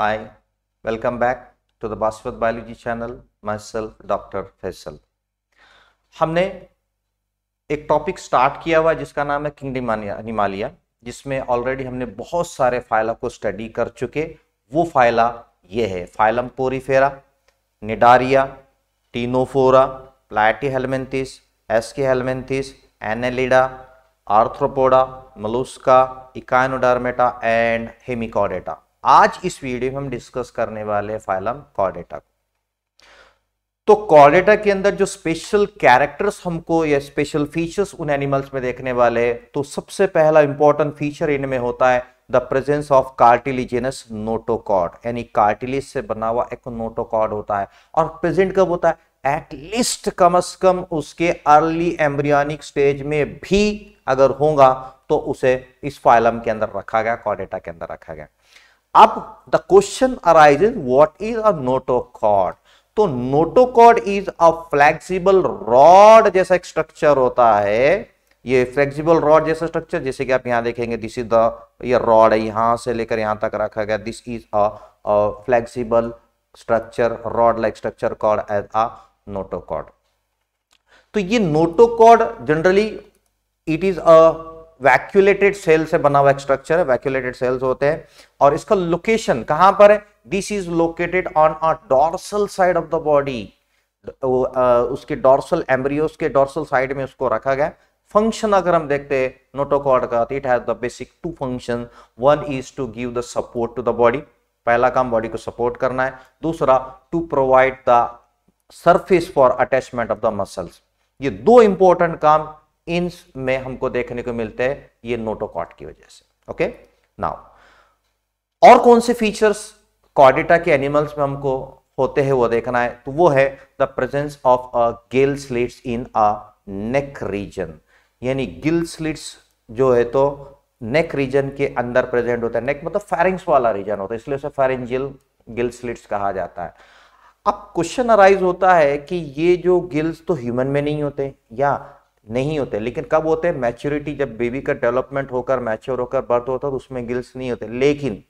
Hi, welcome back to the Basavat Biology channel. Myself, Dr. Faisal. हमने एक topic start किया हुआ जिसका नाम है किंगडम एनिमालिया जिसमें ऑलरेडी हमने बहुत सारे फाइला को स्टडी कर चुके वो फाइला ये है phylum porifera cnidaria ctenophora platyhelminthes aschelminthes annelida arthropoda mollusca echinodermata and hemichordata आज इस वीडियो में हम डिस्कस करने वाले हैं फाइलम कॉर्डेटा को तो कॉर्डेटा के अंदर जो स्पेशल कैरेक्टर्स हमको या स्पेशल फीचर्स उन एनिमल्स में देखने वाले हैं तो सबसे पहला इंपॉर्टेंट फीचर इनमें होता है the presence of cartilaginous notochord यानी कार्टिलिज से बना हुआ एक नोटोकॉर्ड होता है और प्रेजेंट कब होता है एटलीस्ट कम अज कम उसके अर्ली एम्ब्रियनिक स्टेज में भी अगर होगा तो उसे इस फाइलम के अंदर रखा गया कॉर्डेटा के अंदर रखा गया अब the question arise what is a notochord तो notochord is a flexible rod जैसा एक स्ट्रक्चर होता है ये फ्लेक्सिबल रॉड जैसा स्ट्रक्चर जैसे कि आप यहां देखेंगे दिस इज द ये रॉड है यहां से लेकर यहां तक रखा गया this is a flexible structure rod like structure cord as a notochord तो ये notochord generally it is a vacuolated cell से बना हुआ स्ट्रक्चर है वैक्यूलेटेड सेल्स होते हैं और इसका लोकेशन कहां पर है this is located on a dorsal side of the body उसके डॉर्सल एम्ब्रियोस के डॉर्सल साइड में उसको रखा गया फंक्शन अगर हम देखते हैं नोटोकॉर्ड का it has the basic two function one is to give the support to the body पहला काम बॉडी को सपोर्ट करना है दूसरा to provide the surface for attachment of the muscles ये दो इंपॉर्टेंट काम इंच में हमको देखने को मिलते हैं ये नोटोकॉट की वजह से ओके नाउ और कौन से फीचर्स कॉडिटा के एनिमल्स में हमको होते हैं वो देखना है तो वो है the presence of a gill slits in a neck region यानी गिल स्लिट्स जो है तो नेक रीजन के अंदर प्रेजेंट होता है नेक मतलब फेरिंग्स वाला रीजन होता है इसलिए उसे फेरेंजियल गिल स्लिट्स कहा जाता है अब क्वेश्चन अराइज होता है कि ये जो गिल्स तो ह्यूमन में नहीं होते या नहीं होते लेकिन कब होते हैं मैच्योरिटी जब बेबी का डेवलपमेंट होकर मैच्योर होकर बर्थ होता है तो उसमें गिल्स नहीं होते लेकिन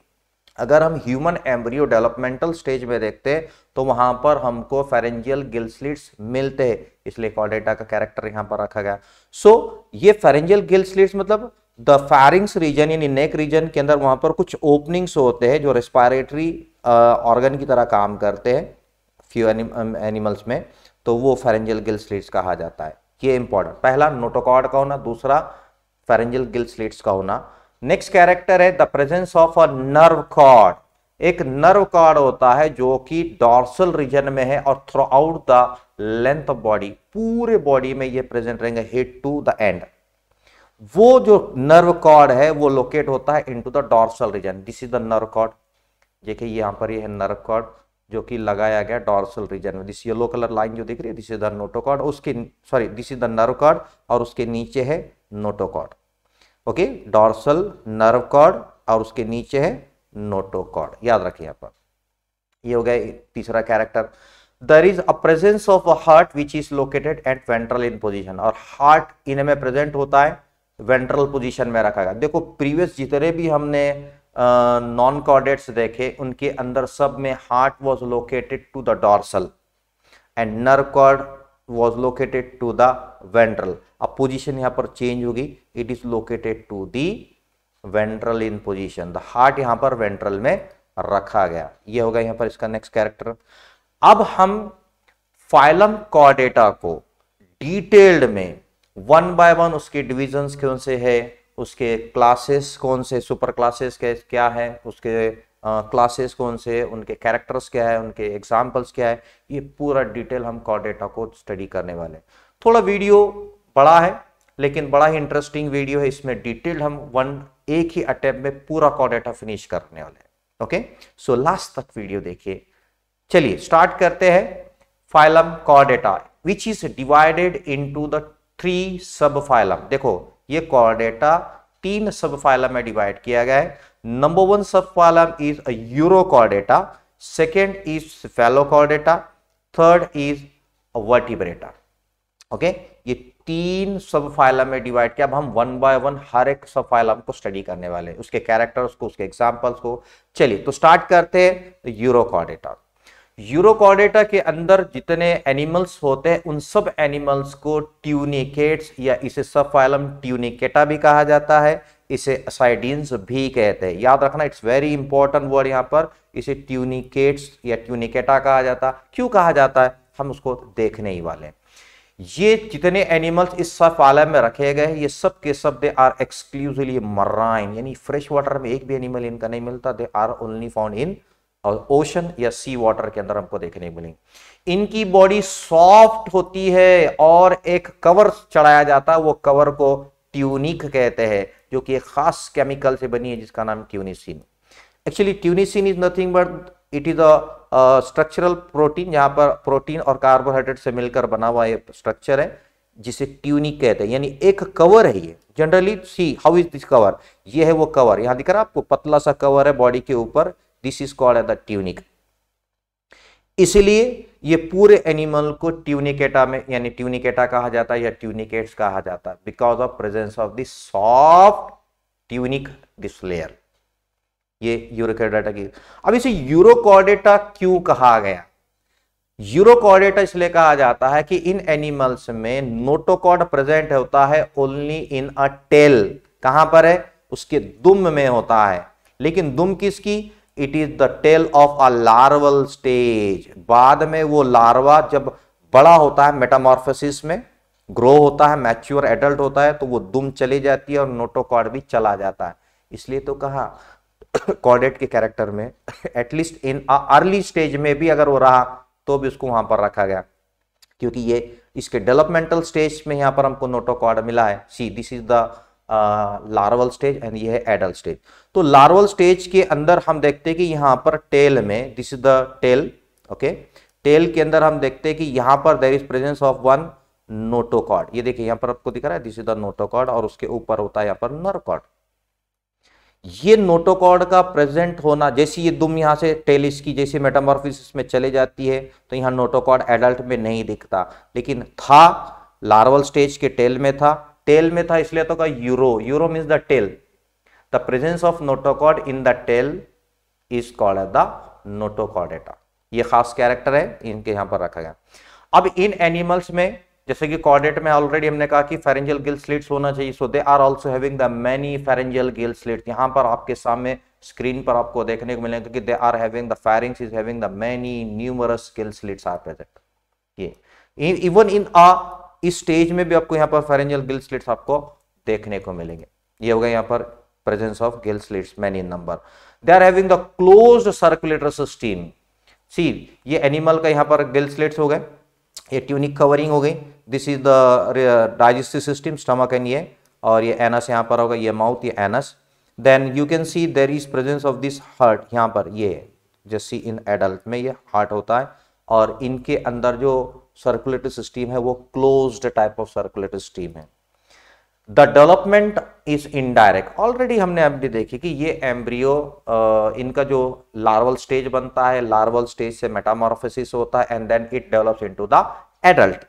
अगर हम ह्यूमन एम्ब्रियो डेवलपमेंटल स्टेज में देखते हैं तो वहां पर हमको फेरेंजियल गिल्सलिट्स मिलते हैं इसलिए कॉडेटा का कैरेक्टर यहाँ पर रखा गया सो so, ये फेरेंजियल गिल्सलिट्स मतलब द फैरिंग्स रीजन यानी नेक रीजन के अंदर वहां पर कुछ ओपनिंग्स होते हैं जो रेस्पायरेटरी ऑर्गन की तरह काम करते हैं फ्यू एनिमल्स में तो वो फेरेंजियल गिल्सलिट्स कहा जाता है ये इंपॉर्टेंट पहला नोटोकॉर्ड का होना दूसरा फेरेंजल गिल स्लीट्स का होना नेक्स्ट कैरेक्टर है the presence of a nerve cord एक नर्व कॉर्ड होता है जो कि डॉर्सल रीजन में है और throughout the length of body पूरे बॉडी में ये प्रेजेंट रहेंगे हेड टू द एंड वो जो नर्व कॉर्ड है वो लोकेट होता है into the dorsal region this is the nerve cord देखिए यहां पर ये है नर्व कॉर्ड जो कि लगाया गया डॉर्सल रीजन में दिस येलो कलर लाइन जो दिख रही है दिस इज द नोटोकॉड उसके sorry this is the nerve cord और उसके नीचे है notochord okay dorsal nerve cord और उसके नीचे है नोटोकॉड याद रखिए यहाँ पर ये हो गया तीसरा character there is a presence of a heart which is located at ventral in position और हार्ट इनमें प्रेजेंट होता है वेंट्रल पोजिशन में रखा गया देखो प्रीवियस जितने भी हमने नॉन कॉर्डेट्स देखे उनके अंदर सब में heart was located to the dorsal and nerve cord was located to the ventral अब पोजिशन यहाँ पर चेंज होगी it is located to the ventral in position the heart यहाँ पर वेंट्रल में रखा गया ये यह होगा यहाँ पर इसका नेक्स्ट कैरेक्टर अब हम फाइलम कॉर्डेटा को डिटेल्ड में वन बाय वन उसके डिविजन कौन से है उसके क्लासेस कौन से सुपर क्लासेस के क्या है उसके क्लासेस कौन से उनके कैरेक्टर्स क्या है उनके एग्जांपल्स क्या है ये पूरा डिटेल हम कॉडेटा को स्टडी करने वाले हैं थोड़ा वीडियो बड़ा है लेकिन बड़ा ही इंटरेस्टिंग वीडियो है इसमें डिटेल हम वन एक ही अटैम्प में पूरा कॉडेटा फिनिश करने वाले हैं ओके सो लास्ट तक वीडियो देखिए चलिए स्टार्ट करते हैं फाइलम कॉडेटा which is divided in the three sub phylum देखो ये कॉर्डेटा तीन सब फाइलम में डिवाइड किया गया है number one sub phylum is urochordata second is cephalochordata third is vertebrata okay ये तीन सब फाइलम में डिवाइड किया अब हम वन बाय वन हर एक सब फाइलम को स्टडी करने वाले उसके कैरेक्टर्स को उसके एग्जाम्पल्स को चलिए तो स्टार्ट करते हैं यूरोकॉर्डेटा यूरोकॉडेटा के अंदर जितने एनिमल्स होते हैं उन सब एनिमल्स को ट्यूनिकेट्स या इसे फाइलम ट्यूनिकेटा भी कहा जाता है इसे साइडिन्स भी कहते हैं याद रखना इट्स वेरी इंपॉर्टेंट वर्ड यहाँ पर इसे ट्यूनिकेट्स या ट्यूनिकेटा कहा जाता क्यों कहा जाता है हम उसको देखने ही वाले हैं ये जितने एनिमल्स इस सब आलम में रखे गए हैं ये सब के सब दे आर एक्सक्लूसिवली मर्राइन यानी फ्रेश वाटर में एक भी एनिमल इनका नहीं मिलता they are only found in और ओशन या सी वाटर के अंदर हमको देखने को मिलेंगे इनकी बॉडी सॉफ्ट होती है और एक कवर चढ़ाया जाता है वो कवर को ट्यूनिक कहते हैं जो कि एक खास केमिकल से बनी है जिसका नाम tunicin actually tunicin is nothing but it is a structural protein यहाँ पर प्रोटीन और कार्बोहाइड्रेट से मिलकर बना हुआ स्ट्रक्चर है जिसे ट्यूनिक कहते हैं यानी एक कवर है ये generally see how is this cover ये है वो कवर यहाँ दिख रहा है आपको पतला सा कवर है बॉडी के ऊपर this is called as the tunic इसलिए ये पूरे एनिमल को ट्यूनिकेटा में यानी ट्यूनिकेटा कहा जाता है या ट्यूनिकेट्स कहा जाता है because of presence of this soft tunic this layer ये यूरोकॉर्डेटा की अब इसे यूरोकॉर्डेटा क्यों कहा गया यूरोकॉर्डेटा इसलिए कहा जाता है कि इन एनिमल्स में नोटोकॉर्ड प्रेजेंट होता है ओनली इन अ टेल कहां पर है उसके दुम में होता है लेकिन दुम किसकी it is the tail of a larval stage बाद में वो लार्वा जब बड़ा होता है मेटामॉर्फोसिस में ग्रो होता है मैच्योर एडल्ट होता है तो वो दुम चली जाती है और नोटोकॉर्ड भी चला जाता है इसलिए तो कहा कॉर्डेट के कैरेक्टर में एटलीस्ट इन अर्ली स्टेज में भी अगर वो रहा तो भी उसको वहां पर रखा गया क्योंकि ये इसके डेवलपमेंटल स्टेज में यहां पर हमको नोटोकॉर्ड मिला है see this is the larval stage and ये है एडल्ट स्टेज तो लार्वल स्टेज के अंदर हम देखते हैं कि यहां पर टेल में this is the tail okay tail के अंदर हम देखते हैं कि यहां पर there is presence of one notochord ये देखिए यहां पर आपको दिख रहा है दिस इज द नोटोकॉड और उसके ऊपर होता है यहां पर नरकॉड ये नोटोकॉड का प्रेजेंट होना जैसे ये दुम यहां से टेलिस की जैसे मेटामॉर्फिस में चले जाती है तो यहां नोटोकॉड एडल्ट में नहीं दिखता लेकिन था लार्वल स्टेज के टेल में था टेल में था इसलिए तो कहा uro uro means the tail the presence of notochord in the tail is called at the notochordata ये खास कैरेक्टर है इनके यहां पर रखा गया अब इन एनिमल्स में जैसे कि कॉर्डेट में ऑलरेडी हमने कहा कि फेरेंजियल गिल स्लिट्स होना चाहिए so they are also having the many pharyngeal gill slits यहाँ पर आपके सामने स्क्रीन पर आपको देखने को मिलेगा कि they are having the pharynx is having the many numerous gill slits are present ये इवन इन अ इस स्टेज में भी आपको यहाँ पर फेरेंजल गिल स्लिट्स आपको देखने को मिलेंगे ये होगा यहाँ पर presence of gill slits many in number they are having the close circulatory system see ये एनिमल का यहाँ पर गिल स्लिट्स हो गए ये ट्यूनिक कवरिंग हो गई this is the digestive system stomach and ये और ये एनस यहाँ पर होगा ये माउथ ये anus then you can see there is presence of this heart यहाँ पर ये जैसे इन एडल्ट में ये हार्ट होता है और इनके अंदर जो सर्कुलेटरी सिस्टम है वो closed type of circulatory system है the development is indirect already हमने अभी देखी कि ये एम्ब्रियो इनका जो लार्वल स्टेज बनता है लार्वल स्टेज से मेटामॉर्फोसिस होता है and then it develop into the adult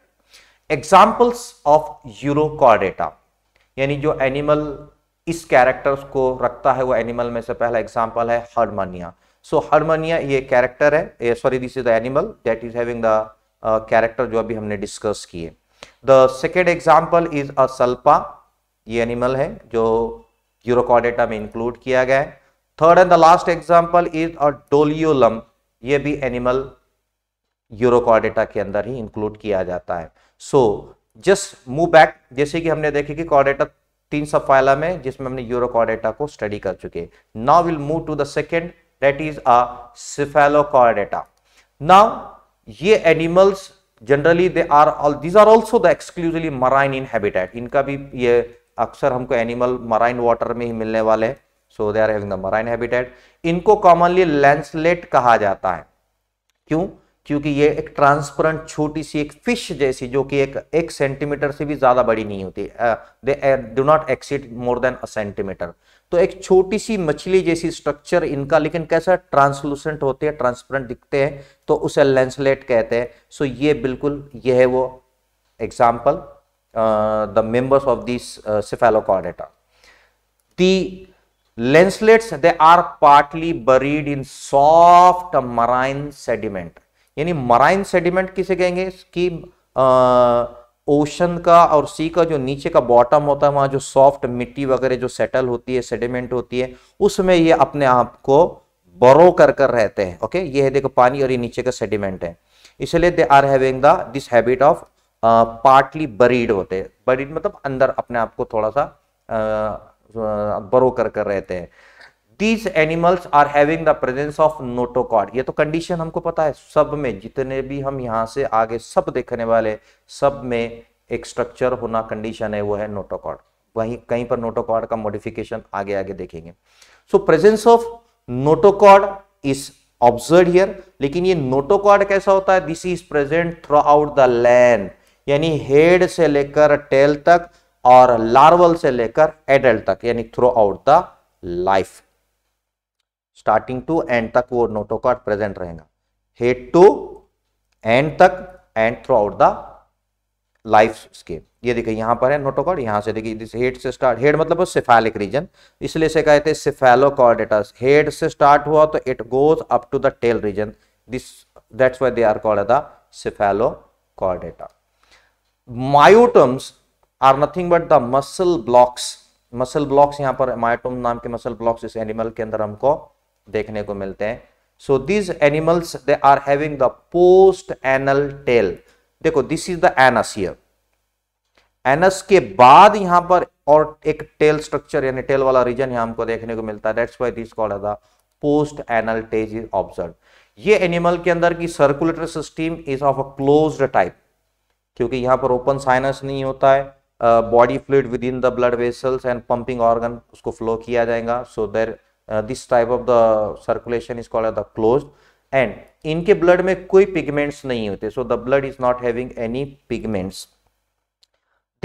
examples of urochordata यानी जो एनिमल इस कैरेक्टर्स को रखता है वो एनिमल में से पहला एग्जाम्पल है हारमोनिया सो हारमोनिया ये कैरेक्टर है sorry this is the animal that is having the character जो अभी हमने डिस्कस किए the second example is a salpa ये एनिमल है जो यूरोकॉडेटा में इंक्लूड किया गया है third and the last example is a doliolum ये भी एनिमल यूरोकॉडेटा के अंदर ही इंक्लूड किया जाता है सो जस्ट मूव बैक जैसे कि हमने देखे कि कॉडेटा तीन सब फाइला में जिसमें हमने यूरोकॉडेटा को स्टडी कर चुके now will move to the second that is cephalochordata now ये animals generally they are all these are also the exclusively marine in habitat इनका भी ये अक्सर हमको एनिमल मराइन वाटर में ही मिलने वाले हैं so they are having the marine habitat इनको कॉमनली लैंसलेट कहा जाता है क्यों क्योंकि ये एक ट्रांसपेरेंट छोटी सी एक फिश जैसी जो कि एक एक सेंटीमीटर से भी ज्यादा बड़ी नहीं होती they do not exceed more than a centimetre तो एक छोटी सी मछली जैसी स्ट्रक्चर इनका लेकिन कैसा ट्रांसलूसेंट होते हैं ट्रांसपेरेंट दिखते हैं तो उसे लेंसलेट कहते हैं सो ये बिल्कुल यह है वो example the members of this cephalochordata the lancelets they are partly buried in soft marine sediment यानी मराइन सेडिमेंट किसे कहेंगे कि ओशन का और सी का जो नीचे का बॉटम होता है वहां जो सॉफ्ट मिट्टी वगैरह जो सेटल होती है सेडिमेंट होती है उसमें ये अपने आप को बरो कर कर रहते हैं ओके ये है देखो पानी और ये नीचे का सेडिमेंट है इसलिए they are having the this habit of partly buried होते हैं बरीड मतलब अंदर अपने आप को थोड़ा सा बरो कर कर रहते हैं these animals are having the presence of notochord ये तो कंडीशन हमको पता है सब में जितने भी हम यहां से आगे सब देखने वाले सब में एक स्ट्रक्चर होना कंडीशन है वो है नोटोकॉड वहीं कहीं पर नोटोकॉड का मॉडिफिकेशन आगे आगे देखेंगे so presence of notochord is observe here लेकिन ये नोटोकॉड कैसा होता है this is present throughout the land यानी हेड से लेकर टेल तक और लार्वल से लेकर एडल्ट तक यानी throughout the life starting to end तक वो नोटोकॉर्ड प्रेजेंट रहेगा हेड टू एंड तक and throughout the life scape ये देखिए यहां पर है नोटोकॉर्ड यहां से देखिए हेड से स्टार्ट हेड मतलब सिफेलिक रीजन इसलिए से कहते हैं सिफेलो कॉर्डेटस हेड से स्टार्ट हुआ तो it goes up to the tail region this that's why they are called the cephalochordata myotomes are nothing but the muscle blocks muscle blocks यहां पर मायोटम नाम के मसल ब्लॉक्स इस animal के अंदर हमको देखने को मिलते हैं so these animals they are having the post anal tail देखो this is the anus here anus के बाद यहां पर और एक टेल स्ट्रक्चर यानी टेल वाला रीजन यहां हमको देखने को मिलता है that's why this called the post anal tail is observe ये एनिमल के अंदर की circulatory system is of a closed type क्योंकि यहां पर ओपन साइनस नहीं होता है body fluid within the blood vessels and pumping organ उसको फ्लो किया जाएगा so there uh, this type of the circulation is called as the closed and इनके ब्लड में कोई पिगमेंट्स नहीं होते so the blood is not having any pigments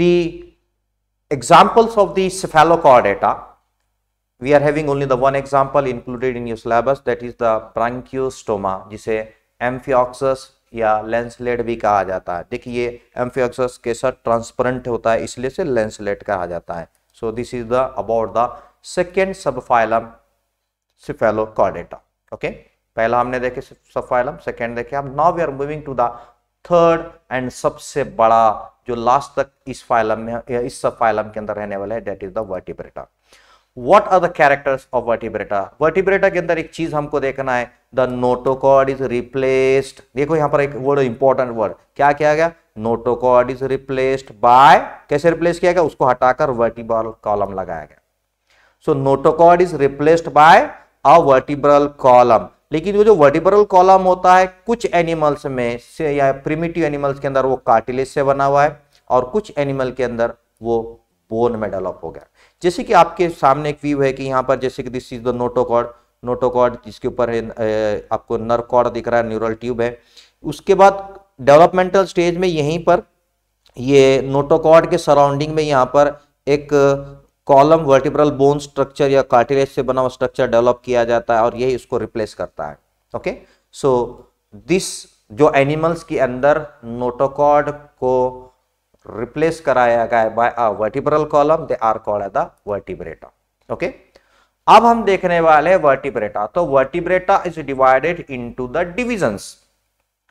the examples of the cephalochordata we are having only the one example included in your syllabus that is the bronchiostoma जिसे amphioxus या lancelet भी कहा जाता है देखिए amphioxus कैसा transparent होता है इसलिए से लेंसलेट कहा जाता है so this is the about the second subphylum cephalochordata okay पहला हमने देखे सफाइलम सेकेंड देखे अब now we are moving to the third and सबसे बड़ा जो लास्ट तक इस फाइलम में इस सब फाइलम के अंदर रहने वाला है that is the vertebrata what are the characters of vertebrata vertebrata के अंदर एक चीज हमको देखना है द नोटोकॉड इज रिप्लेस्ड देखो यहां पर एक वर्ड इंपॉर्टेंट वर्ड क्या किया गया नोटोकॉड इज रिप्लेस्ड बाय कैसे रिप्लेस किया गया उसको हटाकर वर्टिबल कॉलम लगाया गया so notochord is replaced by a vertebral column लेकिन वो जो वर्टिब्रल कॉलम होता है कुछ एनिमल्स में से या प्रिमिटिव एनिमल्स के अंदर वो कार्टिलेज से बना हुआ है और कुछ एनिमल के अंदर वो बोन में डेवलप हो गया जैसे कि आपके सामने एक व्यू है कि यहाँ पर जैसे कि this is the notochord notochord जिसके ऊपर आपको नर्व कॉर्ड दिख रहा है न्यूरल ट्यूब है उसके बाद डेवलपमेंटल स्टेज में यहीं पर ये नोटोकॉड के सराउंडिंग में यहाँ पर एक कॉलम वर्टिब्रल बोन स्ट्रक्चर या कार्टिलेज से बना हुआ स्ट्रक्चर डेवलप किया जाता है और यही उसको रिप्लेस करता है ओके सो दिस जो एनिमल्स के अंदर नोटोकॉड को रिप्लेस कराया गया है by a vertebral column they are called as the vertebrata okay अब हम देखने वाले हैं वर्टिब्रेटा तो vertebrata is divided into the divisions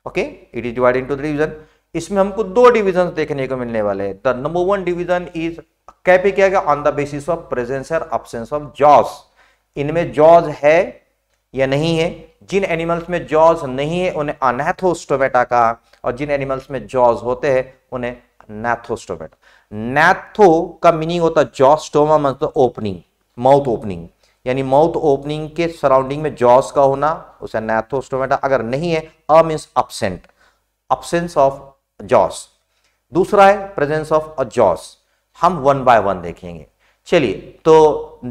okay it is divided into the division इसमें हमको दो डिविजन देखने को मिलने वाले हैं the number one division is क्या पे किया गया on the basis of presence और अब्सेंस ऑफ जॉज इनमें जॉज है या नहीं है जिन एनिमल्स में जॉज नहीं है उन्हें अनैथोस्टोमेटा कहा और जिन एनिमल्स में जॉज होते हैं उन्हें नैथोस्टोमेटा नैथो का मीनिंग होता है जॉस्टोमा मतलब ओपनिंग माउथ ओपनिंग यानी माउथ ओपनिंग के सराउंडिंग में जॉस का होना उसे नैथोस्टोमेटा अगर नहीं है a means absent absence of jaws दूसरा है प्रेजेंस ऑफ अ जॉस हम वन बाय वन देखेंगे चलिए तो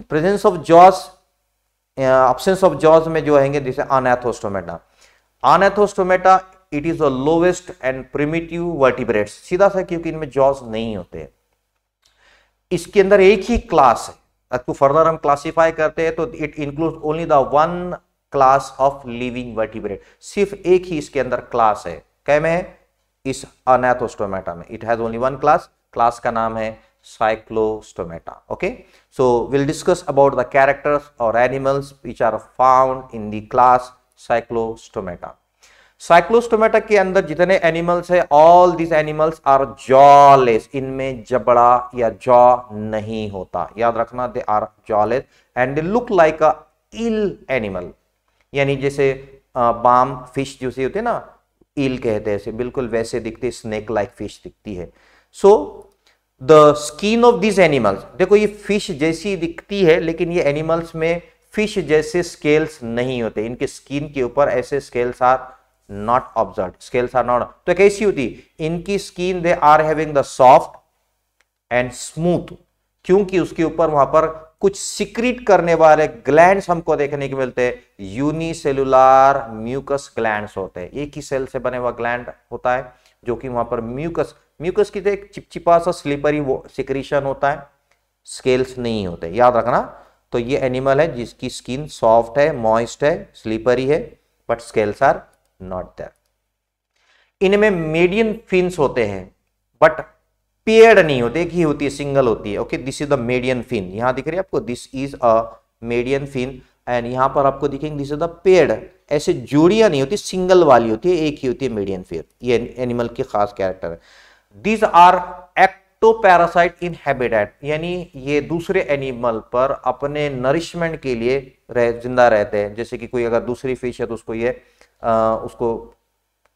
presence of jaws absence of jaws में जो आएंगे जैसे agnathostomata agnathostomata it is the lowest and primitive vertebrate सीधा सा क्योंकि इनमें जॉस नहीं होते इसके अंदर एक ही क्लास है तो फर्दर हम क्लासिफाई करते हैं तो it include only the one class of living vertebrate सिर्फ एक ही इसके अंदर क्लास है कैम है इस अनैथोस्टोमेटा में it has only one class class का नाम है cyclostomata. Okay, so we'll discuss about the characters or animals which are found in the class cyclostomata. Cyclostomata के अंदर जितने एनिमल्स है all this animals are jawless इनमें जबड़ा या जॉ नहीं होता याद रखना they are jawless and look like a eel animal यानी जैसे बाम फिश जैसे होते हैं ना इल कहते हैं बिल्कुल वैसे दिखते स्नेक लाइक फिश दिखती है so the skin of this animals देखो ये फिश जैसी दिखती है लेकिन ये एनिमल्स में फिश जैसे स्केल्स नहीं होते इनके स्किन के ऊपर ऐसे scales are not observe scales are not तो कैसी होती इनकी skin they are having the soft and smooth क्योंकि उसके ऊपर वहां पर कुछ सिक्रिट करने वाले ग्लैंड हमको देखने को मिलते हैं यूनिसेलुलर म्यूकस ग्लैंड होते हैं एक ही सेल से बने हुआ ग्लैंड होता है जो कि वहां पर म्यूकस म्यूकस की तो एक चिपचिपा सा स्लिपरी वो सिक्रीशन होता है स्केल्स नहीं होते याद रखना तो ये एनिमल है जिसकी स्किन सॉफ्ट है मॉइस्ट है स्लीपरी है but scales are not there इनमें मीडियन फिन्स होते हैं बट पेयर्ड नहीं होते एक ही होती है सिंगल होती है okay this is the median fin यहां दिख रही है आपको this is a median fin and यहां पर आपको दिखेंगे दिस इज द पेड ऐसे जोड़ियां नहीं होती सिंगल वाली होती है एक ही होती है मीडियन फिन ये एनिमल की खास कैरेक्टर है these are parasite in habitat यानी ये दूसरे एनिमल पर अपने नरिशमेंट के लिए रह जिंदा रहते हैं जैसे कि कोई अगर दूसरी फिश है तो उसको ये आ, उसको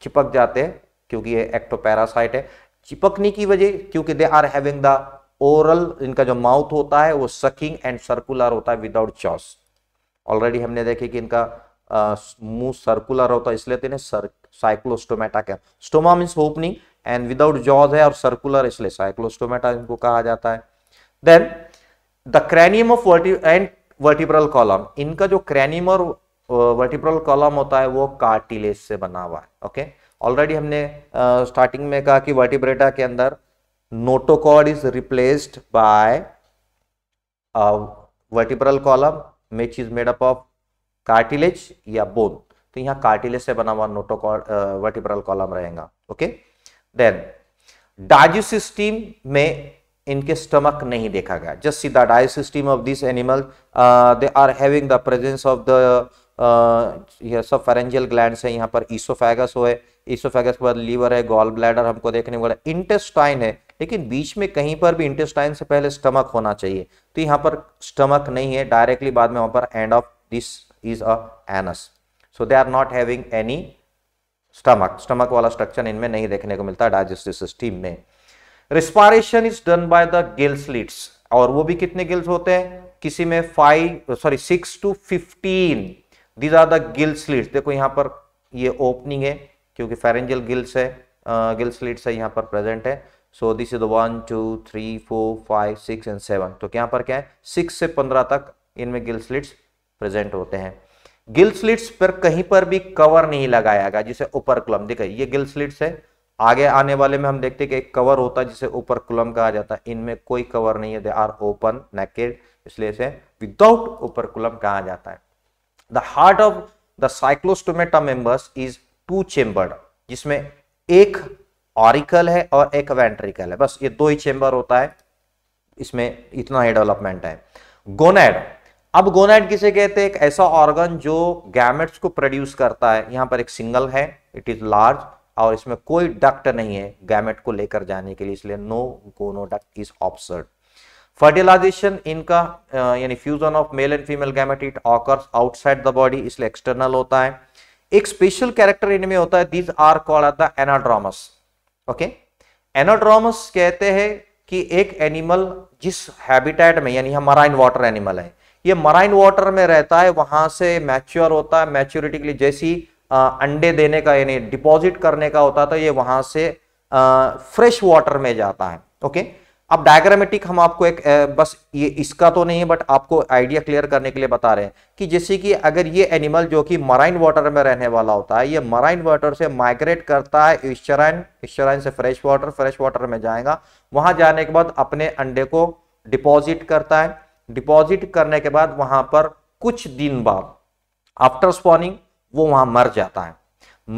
चिपक जाते हैं क्योंकि ये एक्टोपैरासाइट है चिपकने की वजह क्योंकि they are having the oral इनका जो माउथ होता है वो सकिंग एंड सर्कुलर होता है विदाउट चॉस ऑलरेडी हमने देखे कि इनका मुंह सर्कुलर होता है इसलिए तो साइक्लोस्टोमेटा क्या stoma means opening and without jaws है और सर्कुलर इसलिए साइक्लोस्टोमेटा इनको कहा जाता है देन द क्रैनियम ऑफ वर्टि एंड वर्टिब्रल कॉलम इनका जो क्रैनियम और वर्टिब्रल कॉलम होता है वो कार्टिलेज से बना हुआ है ओके ऑलरेडी हमने स्टार्टिंग uh, में कहा कि वर्टिब्रेटा के अंदर notochord is replaced by vertebral column मेच is made up of cartilage या बोन तो यहाँ कार्टिलेज से बना हुआ नोटोकॉड वर्टिब्रल कॉलम रहेगा ओके okay? देन डाइजेस्टिव में इनके स्टमक नहीं देखा गया just see the digestive of this animal they are having the presence of the subpharyngeal gland है यहाँ पर ईसोफेगस हो है ईसोफेगस के बाद लीवर है गॉल ब्लैडर हमको देखने को इंटेस्टाइन है लेकिन बीच में कहीं पर भी इंटेस्टाइन से पहले स्टमक होना चाहिए तो यहाँ पर स्टमक नहीं है डायरेक्टली बाद में वहां पर end of this is a anus so they are not having any stomach stomach वाला स्ट्रक्चर इनमें नहीं देखने को मिलता डाइजेस्टिव सिस्टम में respiration is done by the gills slits और वो भी कितने गिल्स होते हैं किसी में five sorry six to fifteen these are the gills slits देखो यहां पर ये ओपनिंग है क्योंकि फेरेंजल गिल्स है गिल्स लीड्स है यहां पर प्रेजेंट है so this is one two three four five six and seven तो यहां पर क्या है सिक्स से पंद्रह तक इनमें गिल्स लीड्स प्रेजेंट होते हैं गिल स्लिट्स पर कहीं पर भी कवर नहीं लगाया गया जिसे ऊपर कुलम देखिए ये गिल स्लिट्स है आगे आने वाले में हम देखते हैं कि एक कवर होता है जिसे ऊपर कुलम कहा जाता है इनमें कोई कवर नहीं है दे आर ओपन नेकेड इसलिए इसे विदाउट ऊपर कुलम कहा जाता है the heart of the cyclostomata members is two chambered जिसमें एक ऑरिकल है और एक वेंट्रिकल है बस ये दो ही चेम्बर होता है इसमें इतना ही डेवलपमेंट है गोनेड अब गोनाइट किसे कहते हैं एक ऐसा ऑर्गन जो गैमेट्स को प्रोड्यूस करता है यहां पर एक सिंगल है इट इज लार्ज और इसमें कोई डक्ट नहीं है गैमेट को लेकर जाने के लिए इसलिए no gonoduct is observed fertilisation इनका यानी fusion of male and female gamete it occurs outside the body इसलिए एक्सटर्नल होता है एक स्पेशल कैरेक्टर इनमें होता है these are called at the anadromous okay anadromous कहते हैं कि एक एनिमल जिस हैबिटेट में यानी हमारा मराइन वाटर एनिमल है ये मराइन वाटर में रहता है वहां से मैच्योर होता है मैच्योरिटी के लिए जैसी अंडे देने का यानी डिपॉजिट करने का होता है तो ये वहां से फ्रेश वाटर में जाता है ओके अब डायग्रामेटिक हम आपको एक बस ये इसका तो नहीं है बट आपको आइडिया क्लियर करने के लिए बता रहे हैं कि जैसे कि अगर ये एनिमल जो कि मराइन वाटर में रहने वाला होता है ये मराइन वाटर से माइग्रेट करता है ईश्चराइन ईश्चराइन से फ्रेश वाटर फ्रेश वाटर में जाएगा वहां जाने के बाद अपने अंडे को डिपॉजिट करता है डिपॉजिट करने के बाद वहां पर कुछ दिन बाद आफ्टर स्पॉनिंग वो वहां मर जाता है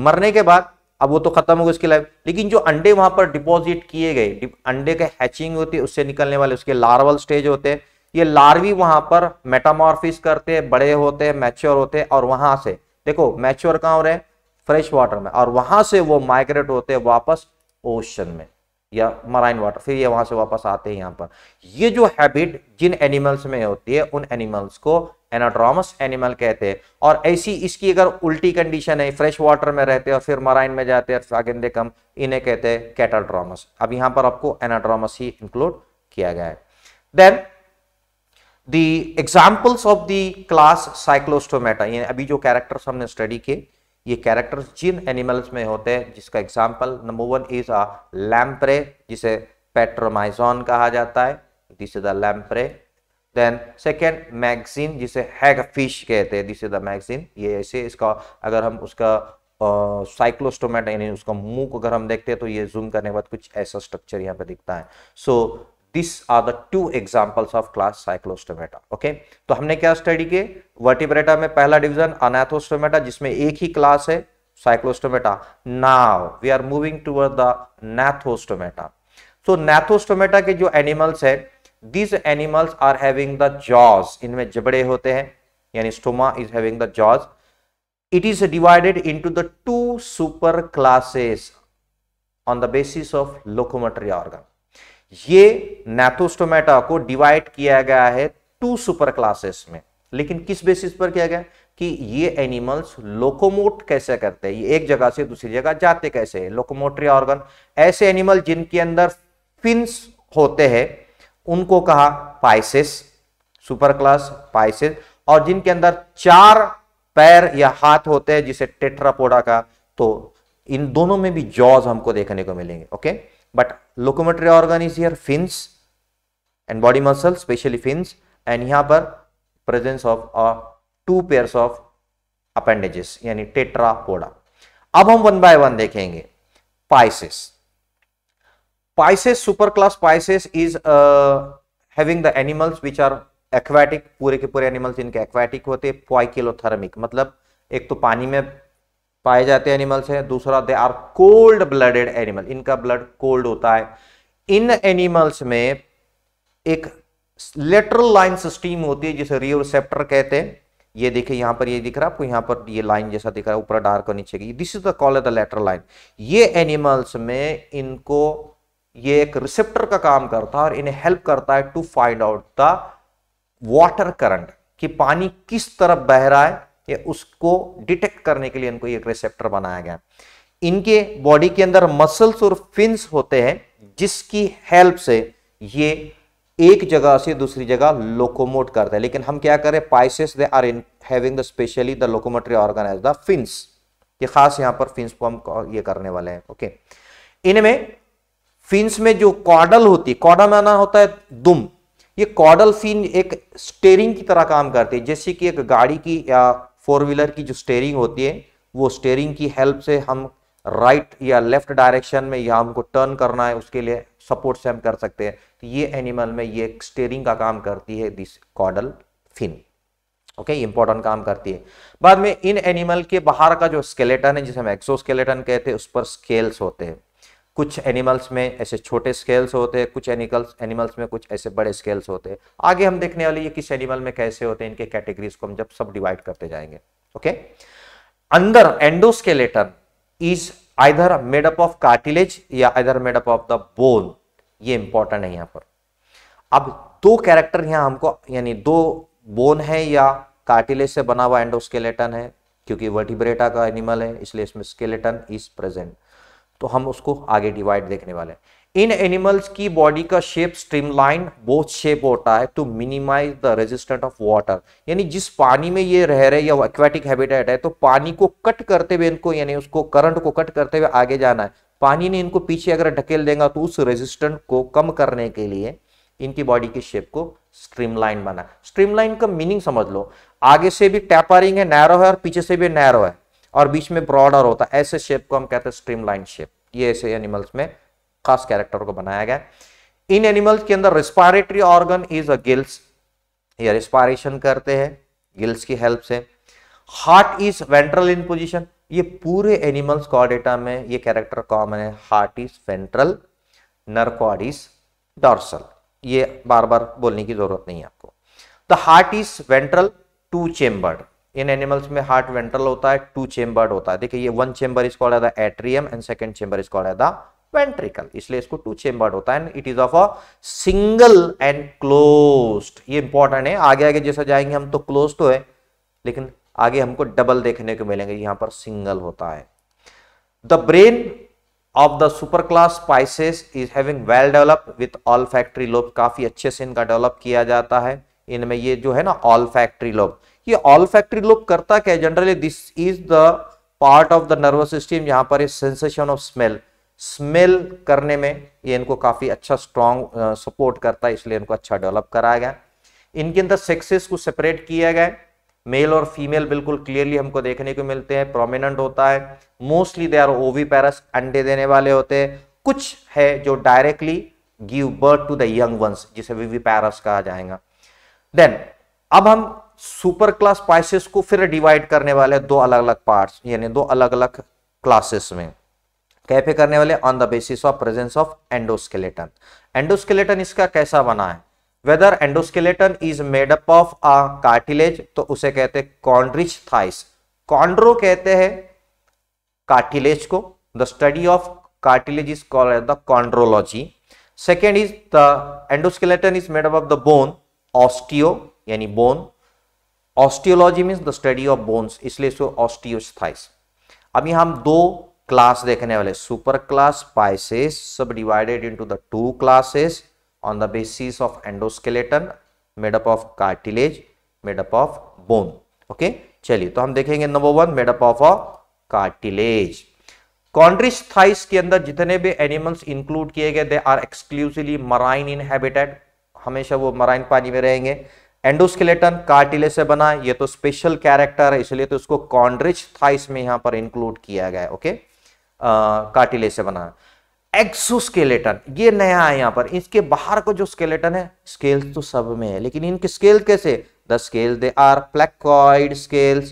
मरने के बाद अब वो तो खत्म हो गई उसकी लाइफ लेकिन जो अंडे वहां पर डिपॉजिट किए गए अंडे के हैचिंग होती है उससे निकलने वाले उसके लार्वल स्टेज होते हैं ये लार्वी वहां पर मेटामॉर्फिस करते हैं बड़े होते हैं मैच्योर होते हैं और वहां से देखो मैच्योर कहाँ हो रहे हैं फ्रेश वाटर में और वहां से वो माइग्रेट होते हैं वापस ओशन में या मराइन वाटर फिर ये वहां से वापस आते हैं यहाँ पर ये जो हैबिट जिन एनिमल्स में होती है उन एनिमल्स को एनाड्रामस एनिमल कहते हैं और ऐसी इसकी अगर उल्टी कंडीशन है फ्रेश वाटर में रहते हैं और फिर मराइन में जाते हैं सागिंदे कम इन्हें कहते हैं कैटाड्रामस अब यहाँ पर आपको एनाड्रामस ही इंक्लूड किया गया है then the examples of the class cyclostomata अभी जो कैरेक्टर्स हमने स्टडी किए ये कैरेक्टर्स जिन एनिमल्स में होते हैं जिसका example number one is a lamprey जिसे पेट्रोमाइजोन कहा जाता है this is the lamprey then second myxine जिसे हैग फिश कहते हैं दिस इज द मैगजीन ये ऐसे इसका अगर हम उसका साइक्लोस्टोमेट यानी उसका मुंह को अगर हम देखते हैं तो ये जूम करने के बाद कुछ ऐसा स्ट्रक्चर यहाँ पे दिखता है so so, this are the two examples of class cyclostomata okay तो हमने क्या स्टडी किए वर्टिब्रेटा में पहला डिविजन अनाथोस्टोमेटा जिसमें एक ही क्लास है cyclostomata now we are moving toward the gnathostomata so gnathostomata के जो एनिमल्स है these animals are having the jaws इनमें जबड़े होते हैं यानी stoma is having the jaws it is divided into the two super classes on the basis of locomotory organ ये gnathostomata को डिवाइड किया गया है टू सुपर क्लासेस में लेकिन किस बेसिस पर किया गया कि ये एनिमल्स लोकोमोट कैसे करते हैं ये एक जगह से दूसरी जगह जाते कैसे हैं लोकोमोटरी ऑर्गन ऐसे एनिमल जिनके अंदर फिंस होते हैं उनको कहा पाइसेस सुपर क्लास पाइसेस और जिनके अंदर चार पैर या हाथ होते हैं जिसे टेट्रापोडा का तो इन दोनों में भी जॉज हमको देखने को मिलेंगे okay but locomotory organ is here fins and body muscles especially fins and यहाँ पर presence of uh, two pairs of appendages यानी tetrapoda अब हम वन बाय वन देखेंगे pisces pisces super class pisces is having the animals which are aquatic पूरे के पूरे animals इनके एक्वाटिक होते हैं पॉइकिलोथर्मिक मतलब एक तो पानी में पाए जाते एनिमल्स हैं दूसरा they are cold blooded animal इनका ब्लड कोल्ड होता है इन एनिमल्स में एक लेटरल लाइन सिस्टीम होती है जिसे रियो रिसेप्टर कहते हैं ये देखिए यहां पर ये दिख रहा है आपको यहां पर ये लाइन जैसा दिख रहा है ऊपर डार्क और नीचे की this is the call the lateral line ये एनिमल्स में इनको ये एक रिसेप्टर का काम करता है और इन्हें हेल्प करता है to find out the water current कि पानी किस तरफ बह रहा है या उसको डिटेक्ट करने के लिए इनको एक रिसेप्टर बनाया गया इनके बॉडी के अंदर मसल्स और फिंस होते हैं जिसकी हेल्प से ये एक जगह से दूसरी जगह लोकोमोट करते हैं लेकिन हम क्या करें pisces they are in having the specially the locomotory organ as the fins ये खास यहां पर फिंस को हम ये करने वाले हैं ओके इनमें फिंस में जो कॉडल होती कॉडल माना होता है दुम ये कॉडल फिन एक स्टेरिंग की तरह काम करती है जैसे कि एक गाड़ी की या फोर व्हीलर की जो स्टेयरिंग होती है वो स्टेयरिंग की हेल्प से हम राइट right या लेफ्ट डायरेक्शन में या हमको टर्न करना है उसके लिए सपोर्ट से हम कर सकते हैं तो ये एनिमल में ये स्टेयरिंग का काम करती है this caudal fin okay okay, important काम करती है बाद में इन एनिमल के बाहर का जो स्केलेटन है जिसे हम एक्सोस्केलेटन कहते हैं उस पर स्केल्स होते हैं कुछ एनिमल्स में ऐसे छोटे स्केल्स होते हैं कुछ एनिकल्स एनिमल्स में कुछ ऐसे बड़े स्केल्स होते हैं आगे हम देखने वाले ये किस एनिमल में कैसे होते हैं इनके कैटेगरीज को हम जब सब डिवाइड करते जाएंगे ओके अंदर endoskeleton is either made up of cartilage या either made up of the bone ये इंपॉर्टेंट है यहाँ पर अब दो कैरेक्टर यहाँ हमको यानी दो बोन है या कार्टिलेज से बना हुआ एंडोस्केलेटन है क्योंकि वर्टिब्रेटा का एनिमल है इसलिए इसमें स्केलेटन इज प्रेजेंट तो हम उसको आगे डिवाइड देखने वाले इन एनिमल्स की बॉडी का शेप स्ट्रीमलाइन बोथ शेप होता है to minimize the resistant of water यानी जिस पानी में ये रह रहे या एक्वेटिक हैबिटेट है तो पानी को कट करते हुए इनको यानी उसको करंट को कट करते हुए आगे जाना है पानी ने इनको पीछे अगर ढकेल देगा तो उस रेजिस्टेंट को कम करने के लिए इनकी बॉडी की शेप को स्ट्रीमलाइन बना स्ट्रीमलाइन का मीनिंग समझ लो आगे से भी टैपरिंग है नैरो है और पीछे से भी नैरो है और बीच में ब्रॉडर होता है ऐसे शेप को हम कहते हैं स्ट्रीम लाइन शेप ये ऐसे एनिमल्स में खास कैरेक्टर को बनाया गया इन एनिमल्स के अंदर respiratory organ is a gills ये रिस्पायरेशन करते हैं गिल्स की हेल्प से heart is ventral in position ये पूरे एनिमल्स कॉडेटा में ये कैरेक्टर कॉमन है heart is ventral nerve cord is dorsal ये बार बार बोलने की जरूरत नहीं है आपको the heart is ventral two chambered इन एनिमल्स में हार्ट वेंट्रल होता है टू चेंबर्ड होता है देखिए ये वन चेंबर इज कॉल्ड है atrium and second chamber is called है वेंट्रिकल इसलिए इसको टू चेंबर्ड होता है and it is of a single and closed ये इंपॉर्टेंट है आगे आगे जैसा जाएंगे हम तो क्लोज तो है लेकिन आगे हमको डबल देखने को मिलेंगे यहां पर सिंगल होता है the brain of the super class Pisces is having well develop with olfactory lobe काफी अच्छे से इनका डेवलप किया जाता है इनमें ये जो है ना ऑल फैक्ट्री लोब ये ऑल फैक्ट्री लोग करता क्या generally this is the part of the nervous system यहां पर सेंसेशन ऑफ स्मेल स्मेल करने में ये इनको काफी अच्छा स्ट्रॉन्ग सपोर्ट करता है इसलिए इनको अच्छा डेवलप कराया गया इनके अंदर सेक्सेस को सेपरेट किया गया मेल और फीमेल बिल्कुल क्लियरली हमको देखने को मिलते हैं प्रोमिनेंट होता है मोस्टली दे आर ओवी पैरस अंडे देने वाले होते हैं कुछ है जो directly give birth to the young ones जिसे वीवी पैरस कहा जाएगा देन अब हम सुपर क्लास पाइसेस को फिर डिवाइड करने वाले दो अलग अलग पार्ट्स यानी दो अलग अलग क्लासेस में कैफे करने वाले on the basis of presence of endoskeleton endoskeleton इसका कैसा बना है whether endoskeleton is made up of a cartilage तो उसे कहते हैं कॉन्ड्रिच थाइस कॉन्ड्रो कहते हैं कार्टिलेज को the study of cartilage is called the chondrology second is the endoskeleton is made up of the bone osteo यानी bone osteology means the study of bones इसलिए इसको ऑस्टियोस्थाइस अभी हम दो क्लास देखने वाले super class Pisces subdivided into the two classes on the basis of endoskeleton made up of cartilage made up of bone okay चलिए तो हम देखेंगे number one made up of a cartilage कॉन्ड्रिस्थाइस के अंदर जितने भी एनिमल्स इंक्लूड किए गए they are exclusively marine inhabited हमेशा वो मराइन पानी में रहेंगे एंडोस्केलेटन कार्टिले से बना ये तो स्पेशल कैरेक्टर है इसलिए तो उसको कॉन्ड्रिच था इसमें यहां पर इंक्लूड किया गया ओके कार्टिले से बना एक्सोस्केलेटन ये नया है यहां पर इसके बाहर को जो स्केलेटन है स्केल तो सब में है लेकिन इनके स्केल कैसे the scale they are placoid scales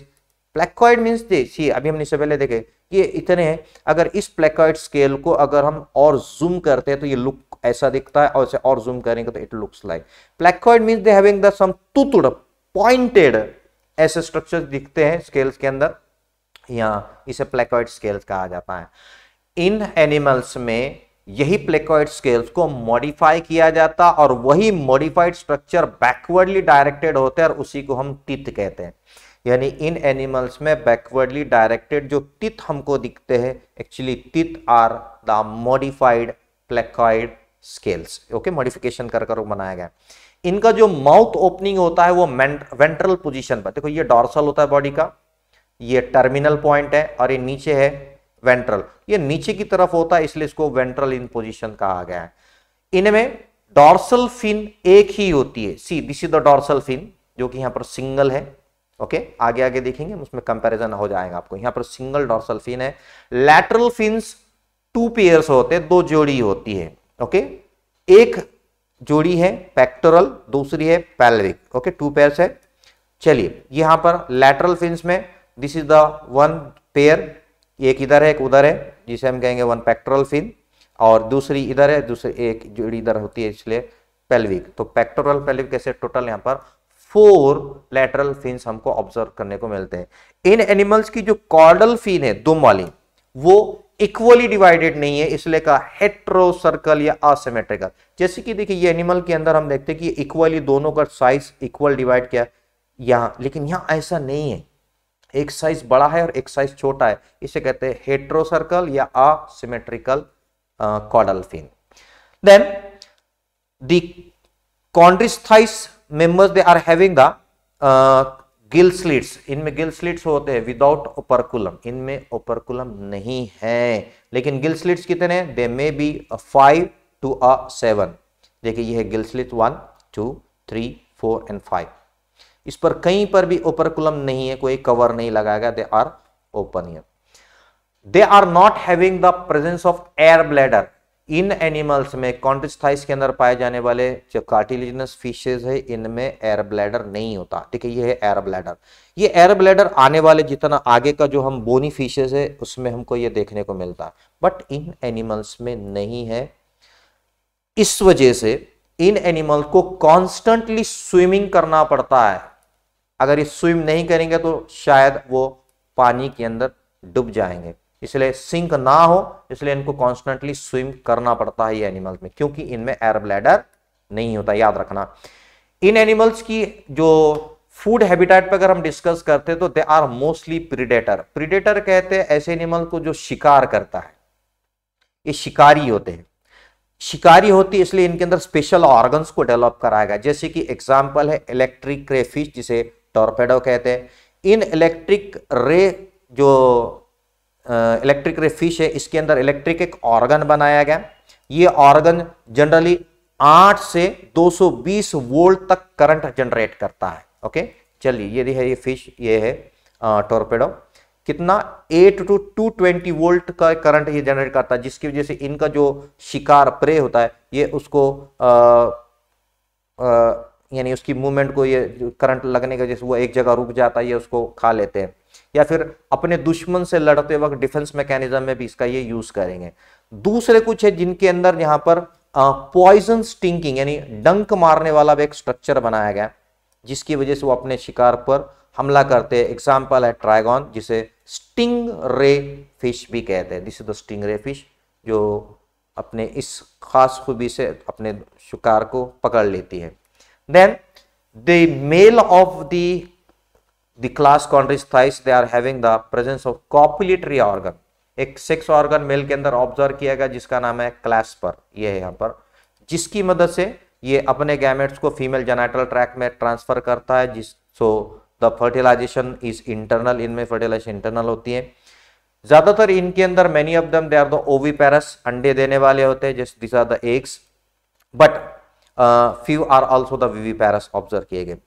placoid mean they see अभी हमने इससे पहले देखे ये इतने अगर इस प्लेकॉइड स्केल को अगर हम और जूम करते हैं तो ये लुक ऐसा दिखता है और इसे और जूम करेंगे तो it looks like placoid mean देविंग द सम तुतुड़ पॉइंटेड ऐसे स्ट्रक्चर दिखते हैं स्केल्स के अंदर या इसे प्लेकोइड स्केल्स कहा जाता है इन एनिमल्स में यही प्लेकोइड स्केल्स को मॉडिफाई किया जाता और वही मॉडिफाइड स्ट्रक्चर बैकवर्डली डायरेक्टेड होते हैं और उसी को हम तित कहते हैं यानी इन एनिमल्स में बैकवर्डली डायरेक्टेड जो तित हमको दिखते हैं actually teeth are the modified placoid scales okay modification कर कर बनाया गया इनका जो माउथ ओपनिंग होता है वो वेंट्रल पोजीशन पर देखो ये डॉर्सल होता है बॉडी का ये टर्मिनल पॉइंट है और ये नीचे है वेंट्रल ये नीचे की तरफ होता है इसलिए इसको वेंट्रल इन पोजिशन कहा गया है इनमें डॉर्सल फिन एक ही होती है see this is the dorsal fin जो कि यहां पर सिंगल है ओके okay? आगे आगे देखेंगे उसमें कंपैरिजन हो जाएगा आपको यहां पर सिंगल डॉर्सल फिन है लैटरल फिन्स टू पेयर्स होते हैं दो जोड़ी होती है ओके एक जोड़ी है पैक्टोरल दूसरी है पैल्विक ओके टू पेयर है चलिए यहां पर लैटरल फिंस में this is the one pair एक इधर है एक उधर है जिसे हम कहेंगे वन पैक्टोरल फिन और दूसरी इधर है दूसरी एक जोड़ी इधर होती है इसलिए पेल्विक तो पैक्टोरल पेल्विक कैसे टोटल यहां पर फोर लेटरल फिन्स हमको ऑब्जर्व करने को मिलते हैं इन एनिमल्स की जो कॉर्डल फिन है दुम वाली वो इक्वली डिवाइडेड नहीं है इसलिए कहा हेट्रो सर्कल या असिमेट्रिकल जैसे कि देखिए ये एनिमल के अंदर हम देखते हैं कि इक्वली दोनों का साइज इक्वल डिवाइड किया यहां लेकिन यहां ऐसा नहीं है एक साइज बड़ा है और एक साइज छोटा है इसे कहते हैं हेट्रो सर्कल या asymmetrical caudal fin then the Chondrichthyes members they are having the gill slits इनमें गिल स्लिट्स होते हैं विदाउट ओपरकुलम इनमें ओपरकुलम नहीं है लेकिन गिल स्लिट्स कितने they may be five to a seven देखिए यह है gill slit one two three four and five इस पर कहीं पर भी ओपरकुलम नहीं है कोई कवर नहीं लगाएगा they are open they are not having the presence of air bladder इन एनिमल्स में कॉन्टिस्थाइस के अंदर पाए जाने वाले जो कार्टिलेजनस फिशेज है इनमें एयर ब्लैडर नहीं होता ठीक है ये है एयर ब्लैडर ये एयर ब्लैडर आने वाले जितना आगे का जो हम बोनी फिशेज है उसमें हमको ये देखने को मिलता है बट इन एनिमल्स में नहीं है इस वजह से इन एनिमल को कॉन्स्टेंटली स्विमिंग करना पड़ता है अगर ये स्विम नहीं करेंगे तो शायद वो पानी के अंदर डूब जाएंगे इसलिए सिंक ना हो इसलिए इनको कॉन्स्टेंटली स्विम करना पड़ता है ये एनिमल्स में क्योंकि इनमें एयर ब्लैडर नहीं होता याद रखना इन एनिमल्स की जो फूड हैबिटेट पर अगर हम डिस्कस करते तो they are mostly predator predator कहते हैं ऐसे एनिमल को जो शिकार करता है ये शिकारी होते हैं शिकारी होती है इसलिए इनके अंदर स्पेशल ऑर्गन्स को डेवलप कराया गया जैसे कि एग्जाम्पल है इलेक्ट्रिक रे फिश जिसे टॉर्पेडो कहते हैं इन इलेक्ट्रिक रे जो इलेक्ट्रिक रे फिश है इसके अंदर इलेक्ट्रिक एक ऑर्गन बनाया गया ये ऑर्गन जनरली 8 से 220 वोल्ट तक करंट जनरेट करता है ओके चलिए ये है ये फिश ये है टोरपेडो कितना 8 टू 220 वोल्ट का करंट ये जनरेट करता है जिसकी वजह से इनका जो शिकार प्रे होता है ये उसको यानी उसकी मूवमेंट को ये करंट लगने का जैसे वो एक जगह रुक जाता है ये उसको खा लेते हैं या फिर अपने दुश्मन से लड़ते वक्त डिफेंस मैकेनिज्म में भी इसका ये यूज करेंगे दूसरे कुछ है जिनके अंदर यहाँ पर पॉइजन स्टिंकिंग यानी डंक मारने वाला भी एक स्ट्रक्चर बनाया गया जिसकी वजह से वो अपने शिकार पर हमला करते हैं एग्जाम्पल है ट्राइगॉन जिसे स्टिंग रे फिश भी कहते हैं this is the stingray fish जो अपने इस खास खूबी से अपने शिकार को पकड़ लेती है then the male of the the class chondrichthyes they are having the presence of copulatory organ एक सेक्स ऑर्गन मेल के अंदर ऑब्जर्व किया गया जिसका नाम है क्लैस्पर ये है यहाँ पर जिसकी मदद से ये अपने गैमेट्स को फीमेल जेनाइटल ट्रैक में ट्रांसफर करता है जिस so the fertilization is internal इनमें फर्टिलाइजेशन इंटरनल होती है ज्यादातर इनके अंदर many of them they are the oviparous अंडे देने वाले होते हैं just this are the eggs but few are also the viviparous observe किए गए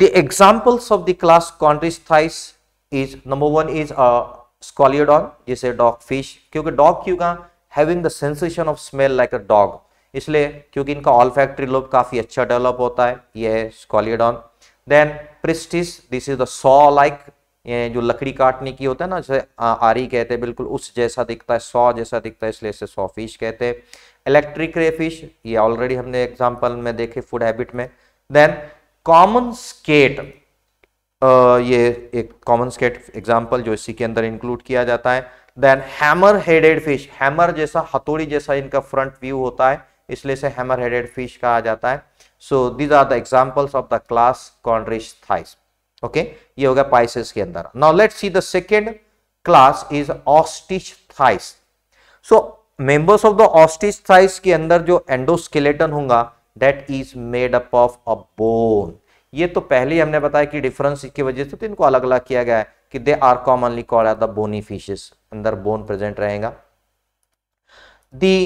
The examples of the class Chondrichthyes is number one is a uh, Scoliodon जिसे dogfish क्योंकि dog क्यों कहा having the sensation of smell like a dog इसलिए क्योंकि इनका all olfactory lobe काफी अच्छा डेवलप होता है ये है then pristis this is the saw like ये जो लकड़ी काटने की होता है ना जैसे आरी कहते हैं बिल्कुल उस जैसा दिखता है सौ जैसा दिखता है इसलिए इसे सौ फिश कहते हैं इलेक्ट्रिक रे फिश ये ऑलरेडी हमने एग्जांपल में देखे फूड हैबिट में देन कॉमन स्केट ये एक कॉमन स्केट एग्जाम्पल जो इसी के अंदर इंक्लूड किया जाता है then hammer headed fish hammer जैसा हथोड़ी जैसा इनका फ्रंट व्यू होता है इसलिए से हैमर हेडेड फिश कहा जाता है so these are the examples of the class Chondrichthyes okay ये हो गया पाइसिस के अंदर now let see the second class is Osteichthyes so members of the Osteichthyes के अंदर जो एंडोस्केलेटन होगा that is made up of a bone ये तो पहले ही हमने बताया कि डिफरेंस की वजह से तो इनको अलग अलग किया गया है कि they are commonly call at the bony fishes अंदर बोन प्रेजेंट रहेगा the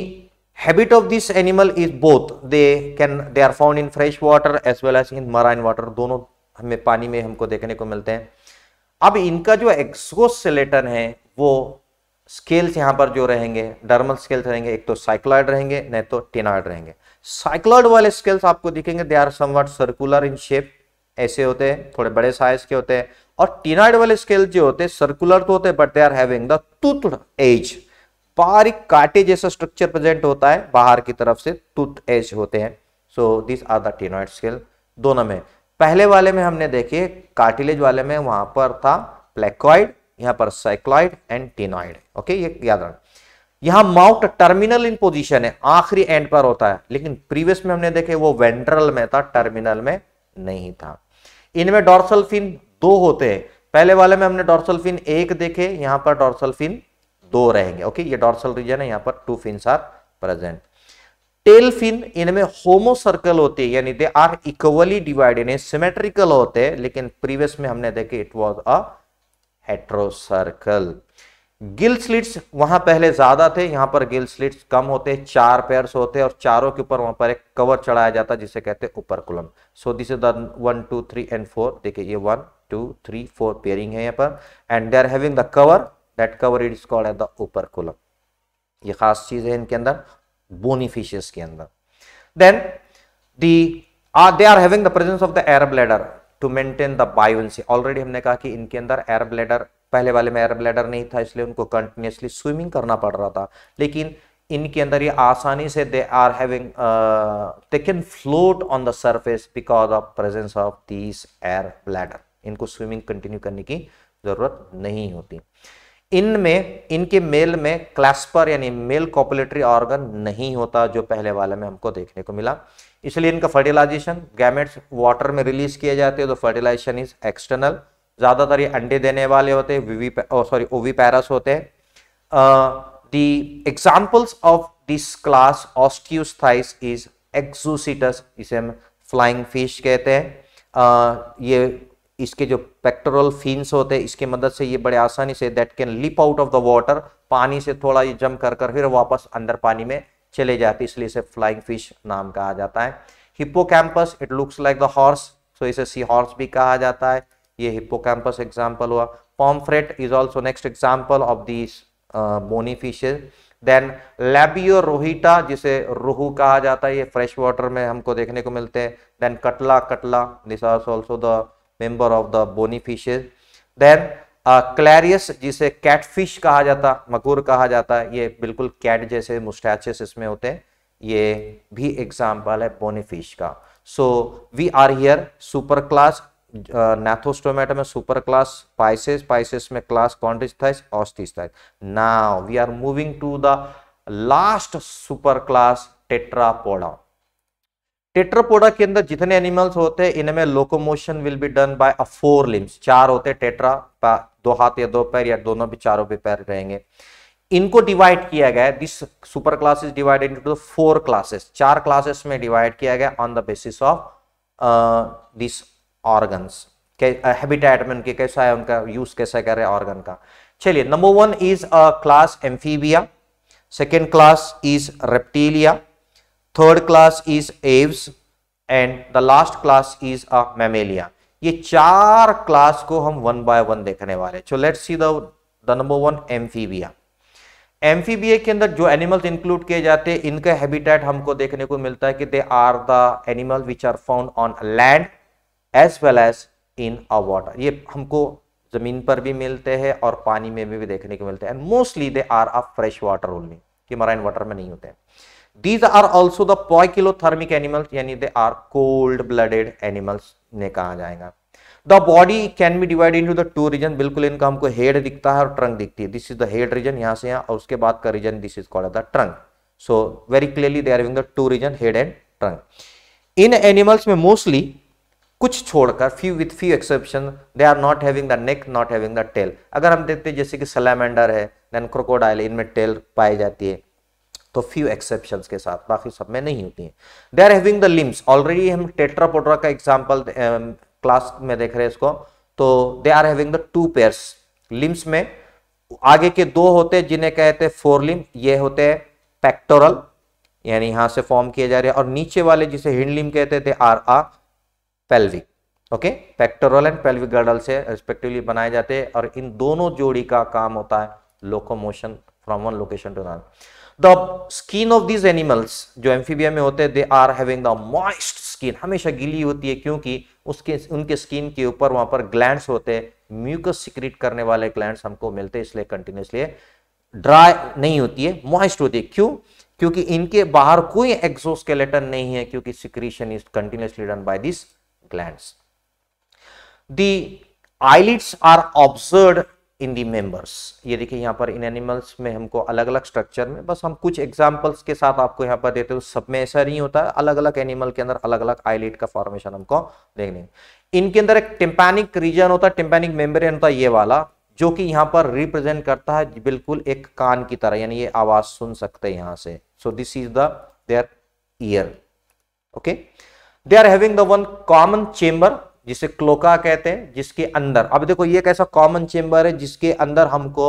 habit of this animal is both they can they are found in fresh water as well as in marine water दोनों हमें पानी में हमको देखने को मिलते हैं अब इनका जो एक्सोसेलेटन है वो स्केल्स यहां पर जो रहेंगे डर्मल स्केल्स रहेंगे एक तो साइक्लाइड रहेंगे नहीं तो टेनाइड रहेंगे साइक्लॉइड वाले स्केल्स आपको दिखेंगे they are somewhat circular in shape ऐसे होते हैं थोड़े बड़े साइज के होते हैं और टीनाइड वाले स्केल जो होते हैं सर्कुलर तो होते हैं but they are having the tooth edge बारीक काटे जैसा स्ट्रक्चर प्रेजेंट होता है बाहर की तरफ से टूथ एज होते हैं so this are the ctenoid scale दोनों में पहले वाले में हमने देखे कार्टिलेज वाले में वहां पर था प्लेकॉइड यहां पर साइक्लॉइड एंड टीनॉइड ओके ये याद रखना यहां माउंट टर्मिनल इन पोजीशन है आखिरी एंड पर होता है लेकिन प्रीवियस में हमने देखे वो वेंट्रल में था टर्मिनल में नहीं था इनमें डॉर्सल फिन दो होते हैं पहले वाले में हमने डॉर्सल फिन एक देखे यहां पर डॉर्सल फिन दो रहेंगे ओके ये डॉर्सल रीजन है यहां पर two fin are present tail fin इनमें होमो सर्कल होती है यानी they are equally divided symmetrical होते हैं लेकिन प्रीवियस में हमने देखे it was heterocercal gill slits वहां पहले ज्यादा थे यहां पर गिल स्लिट्स कम होते हैं चार पेयर्स होते हैं और चारों के ऊपर वहां पर एक कवर चढ़ाया जाता है जिसे कहते हैं operculum so this is the one two three and four देखिए ये one two three four pairing है यहाँ पर and they are having the cover that cover it is called at the operculum ये खास चीज है इनके अंदर बोनी फिशेस के अंदर then the they are having the presence of the air bladder to maintain the buoyancy already हमने कहा कि इनके अंदर एयर ब्लेडर पहले वाले में एयर ब्लैडर नहीं था इसलिए उनको कंटिन्यूसली स्विमिंग करना पड़ रहा था लेकिन इनके अंदर ये आसानी से they are having they can float on the surface because of presence of this air bladder इनको स्विमिंग कंटिन्यू करने की जरूरत नहीं होती इनमें इनके मेल में क्लैस्पर यानी मेल कॉपुलेटरी ऑर्गन नहीं होता जो पहले वाले में हमको देखने को मिला इसलिए इनका फर्टिलाइजेशन गैमेट्स वाटर में रिलीज किए जाते हैं तो फर्टिलाइजेशन इज एक्सटर्नल ज़्यादातर ये अंडे देने वाले होते हैं वीवी सॉरी ओवी पैरस होते हैं the examples of this class Osteichthyes is Exocoetus इसे हम फ्लाइंग फिश कहते हैं uh, ये इसके जो पेक्टोरल फिन्स होते हैं इसके मदद से ये बड़े आसानी से that can leap out of the water पानी से थोड़ा ये जम कर कर फिर वापस अंदर पानी में चले जाते इसलिए इसे फ्लाइंग फिश नाम कहा जाता है Hippocampus it looks like the horse so इसे सी हॉर्स भी कहा जाता है ये हिप्पोकैम्पस एग्जाम्पल हुआ pomfret is also next example of this bony fish then Labeo rohita जिसे रोहू कहा जाता है ये फ्रेश वाटर में हमको देखने को मिलते हैं then catla catla this are also the member of the bony fishes then Clarias जिसे कैटफिश कहा जाता मकूर कहा जाता है ये बिल्कुल कैट जैसे मुस्टैचेस इसमें होते हैं ये भी एग्जाम्पल है बोनी फिश का so we are here super class Gnathostomata में सुपर क्लास पाइसेस पाइसेस में class Chondrichthyes Osteichthyes now we are moving to the last super class Tetrapoda Tetrapoda के अंदर जितने एनिमल्स होते हैं इनमें locomotion will be done by a four limbs चार होते टेट्रा दो हाथ या दो पैर या दोनों भी चारों भी पैर रहेंगे इनको डिवाइड किया गया this super class classes divided into four classes चार क्लासेस में डिवाइड किया गया on the basis of this organs habitat uh, में उनके कैसा है उनका यूज कैसा कर रहे हैं ऑर्गन का चलिए number one is a class Amphibia second class is Reptilia third class is Aves and the last class is a Mammalia ये चार क्लास को हम वन बाय वन देखने वाले so let's see the number one Amphibia Amphibia के अंदर जो animals include किए जाते हैं इनका हैबिटेट हमको देखने को मिलता है कि they are the animal which are found on land as well as in a water ये हमको ज़मीन पर भी मिलते हैं और पानी में भी देखने को मिलते हैं and mostly they are a fresh water only कि मराइन वाटर में नहीं होते हैं these are also the poikilothermic animals यानी they are cold blooded animals ने कहा जाएगा the body can be divide to the two region बिल्कुल इनका हमको हेड दिखता है और ट्रंक दिखती है this is the head region यहाँ से यहाँ और उसके बाद का region this is called the trunk so very clearly they are the two region head and trunk इन एनिमल्स में मोस्टली कुछ छोड़कर few with few exception they are not having the neck not having the tail अगर हम देखते हैं जैसे कि सलामेंडर है देन क्रोकोडाइल इनमें टेल पाई जाती है तो फ्यू एक्सेप्शन के साथ बाकी सब में नहीं होती है they are having the limbs already हम टेट्रापोड्रा का एग्जाम्पल क्लास um, में देख रहे हैं इसको तो they are having the two pairs limbs में आगे के दो होते हैं जिन्हें कहते हैं फोर लिम ये होते हैं पैक्टोरल यानी यहां से फॉर्म किए जा रहे हैं और नीचे वाले जिसे हिंड लिम कहते थे are a pelvic okay pectoral and pelvic girdle से रिस्पेक्टिवली बनाए जाते हैं और इन दोनों जोड़ी का काम होता है locomotion from one location to another the skin of this animals जो एम्फीबिया में होते हैं they are having the moist skin हमेशा गीली होती है क्योंकि उसके उनके स्किन के ऊपर वहां पर ग्लैंड्स होते हैं म्यूकस सिक्रिट करने वाले ग्लैंड्स हमको मिलते हैं इसलिए कंटिन्यूसली ड्राई नहीं होती है मॉइस्ट होती है क्यों क्योंकि इनके बाहर कोई एक्सोस्केलेटन नहीं है क्योंकि secretion is continuously done by this glands. The eyelids are observed in the members ये देखिए यहाँ पर इन एनिमल्स में हमको अलग अलग स्ट्रक्चर में बस हम कुछ एग्जाम्पल्स के साथ आपको यहाँ पर देते हो सब में ऐसा नहीं होता है अलग अलग एनिमल के अंदर अलग अलग आईलेट का फॉर्मेशन हमको देखने इनके अंदर एक टिम्पैनिक रीजन होता है टिम्पैनिक मेम्ब्रेन होता है ये वाला जो कि यहाँ पर रिप्रेजेंट करता है बिल्कुल एक कान की तरह यानी ये आवाज सुन सकते हैं यहाँ से so this is their ear okay they are having the one common chamber जिसे क्लोका कहते हैं जिसके अंदर अब देखो ये कैसा कॉमन चेंबर है जिसके अंदर हमको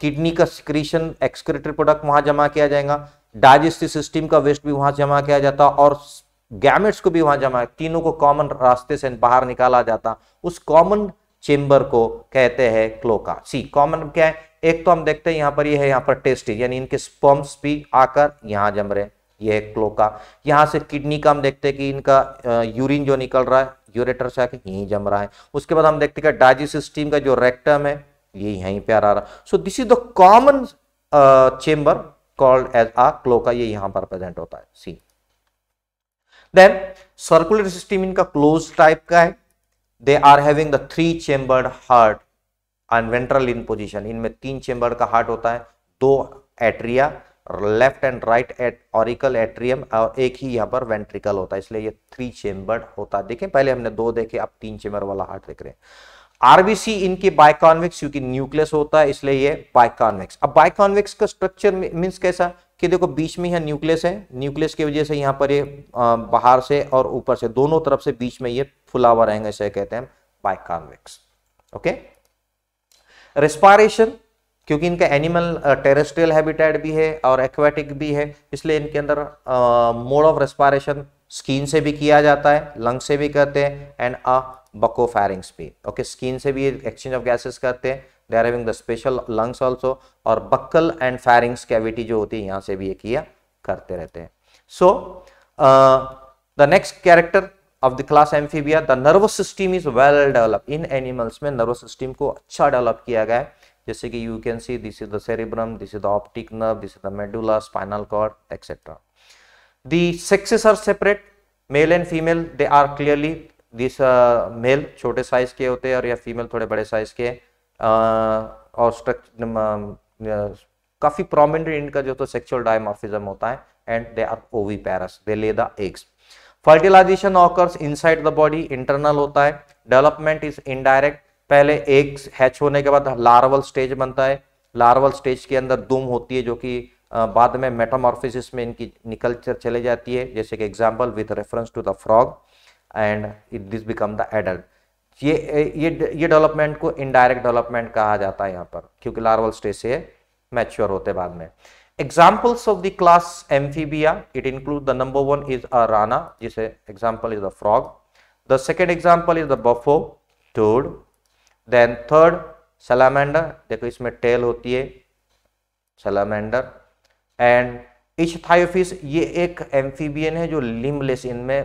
किडनी का सिक्रीशन एक्सक्रेटरी प्रोडक्ट वहां जमा किया जाएगा डाइजेस्टिव सिस्टम का वेस्ट भी वहां जमा किया जाता और गैमेट्स को भी वहां जमा तीनों को कॉमन रास्ते से बाहर निकाला जाता उस कॉमन चेंबर को कहते हैं क्लोका सी कॉमन क्या है एक तो हम देखते हैं यहां पर ये यह है यहां पर टेस्टिस यानी इनके स्पम्प्स भी आकर यहां जम रहे हैं ये है क्लोका यहाँ से किडनी का हम देखते हैं कि इनका यूरिन जो निकल रहा है यूरेटर से आके यहीं जम रहा है उसके बाद हम देखते हैं कि डाइजेस्ट सिस्टम का जो रेक्टम है ये यहीं पर आ रहा so this is the common chamber called as a cloaca ये यहाँ पर प्रेजेंट होता है सी देन सर्कुलर सिस्टम इनका क्लोज टाइप का है they are having the three chambered heart and ventral in position इनमें तीन चेम्बर का हार्ट होता है दो atria left and right at auricle atrium और एक ही यहाँ पर वेंट्रिकल होता है इसलिए ये थ्री चेम्बर्ड होता है देखें पहले हमने दो देखे अब तीन चेम्बर वाला हार्ट देख रहे हैं आरबीसी इनके बाइकॉन्विक्स क्योंकि न्यूक्लियस होता है इसलिए ये बाइकॉन्विक्स अब बाइकॉन्विक्स का स्ट्रक्चर मीन्स कैसा कि देखो बीच में यहाँ न्यूक्लियस है न्यूक्लियस की वजह से यहाँ पर ये बाहर से और ऊपर से दोनों तरफ से बीच में ये फुला हुआ रहेंगे इसे कहते हैं बाइकॉन्विक्स ओके रेस्पायरेशन क्योंकि इनका एनिमल टेरेस्ट्रियल हैबिटेट भी है और एक्वेटिक भी है इसलिए इनके अंदर मोड ऑफ रेस्पायरेशन स्किन से भी किया जाता है लंग से भी करते हैं एंड अ बकोफैरिंग्स भी ओके स्किन से भी एक्सचेंज ऑफ गैसेस करते हैं they are having the special lungs also और बक्कल एंड फैरिंग्स कैविटी जो होती है यहाँ से भी ये किया करते रहते हैं so the next character of the class amphibia the nervous system is well develop इन एनिमल्स में नर्वस सिस्टम को अच्छा डेवलप किया गया है जैसे कि you can see this is the cerebrum this is the optic nerve this is the medulla spinal cord etcetera the sexes are separate male and female they are clearly this uh, छोटे size के होते हैं और या female थोड़े बड़े size के uh, और स्ट्रक्चर uh, काफी प्रोमिनेंट इनका जो तो सेक्सुअल डायमॉर्फिज्म होता है एंड दे आर ओवी oviparous they lay the eggs fertilization occurs inside the body internal होता है डेवलपमेंट इज इनडायरेक्ट पहले एक हैच होने के बाद लार्वल स्टेज बनता है लार्वल स्टेज के अंदर दुम होती है जो कि बाद में मेटामॉर्फिसिस में इनकी निकल चले जाती है जैसे कि example with reference to the frog and it this become the adult ये ये ये डेवलपमेंट को इनडायरेक्ट डेवलपमेंट कहा जाता है यहाँ पर क्योंकि लार्वल स्टेज से मैच्योर होते बाद में examples of the class amphibia it include the number one is a rana जिसे example is the frog the second example is the bufo toad then third salamander देखो इसमें टेल होती है सलामेंडर and each ये एक एम्फीबियन है जो limbless इनमें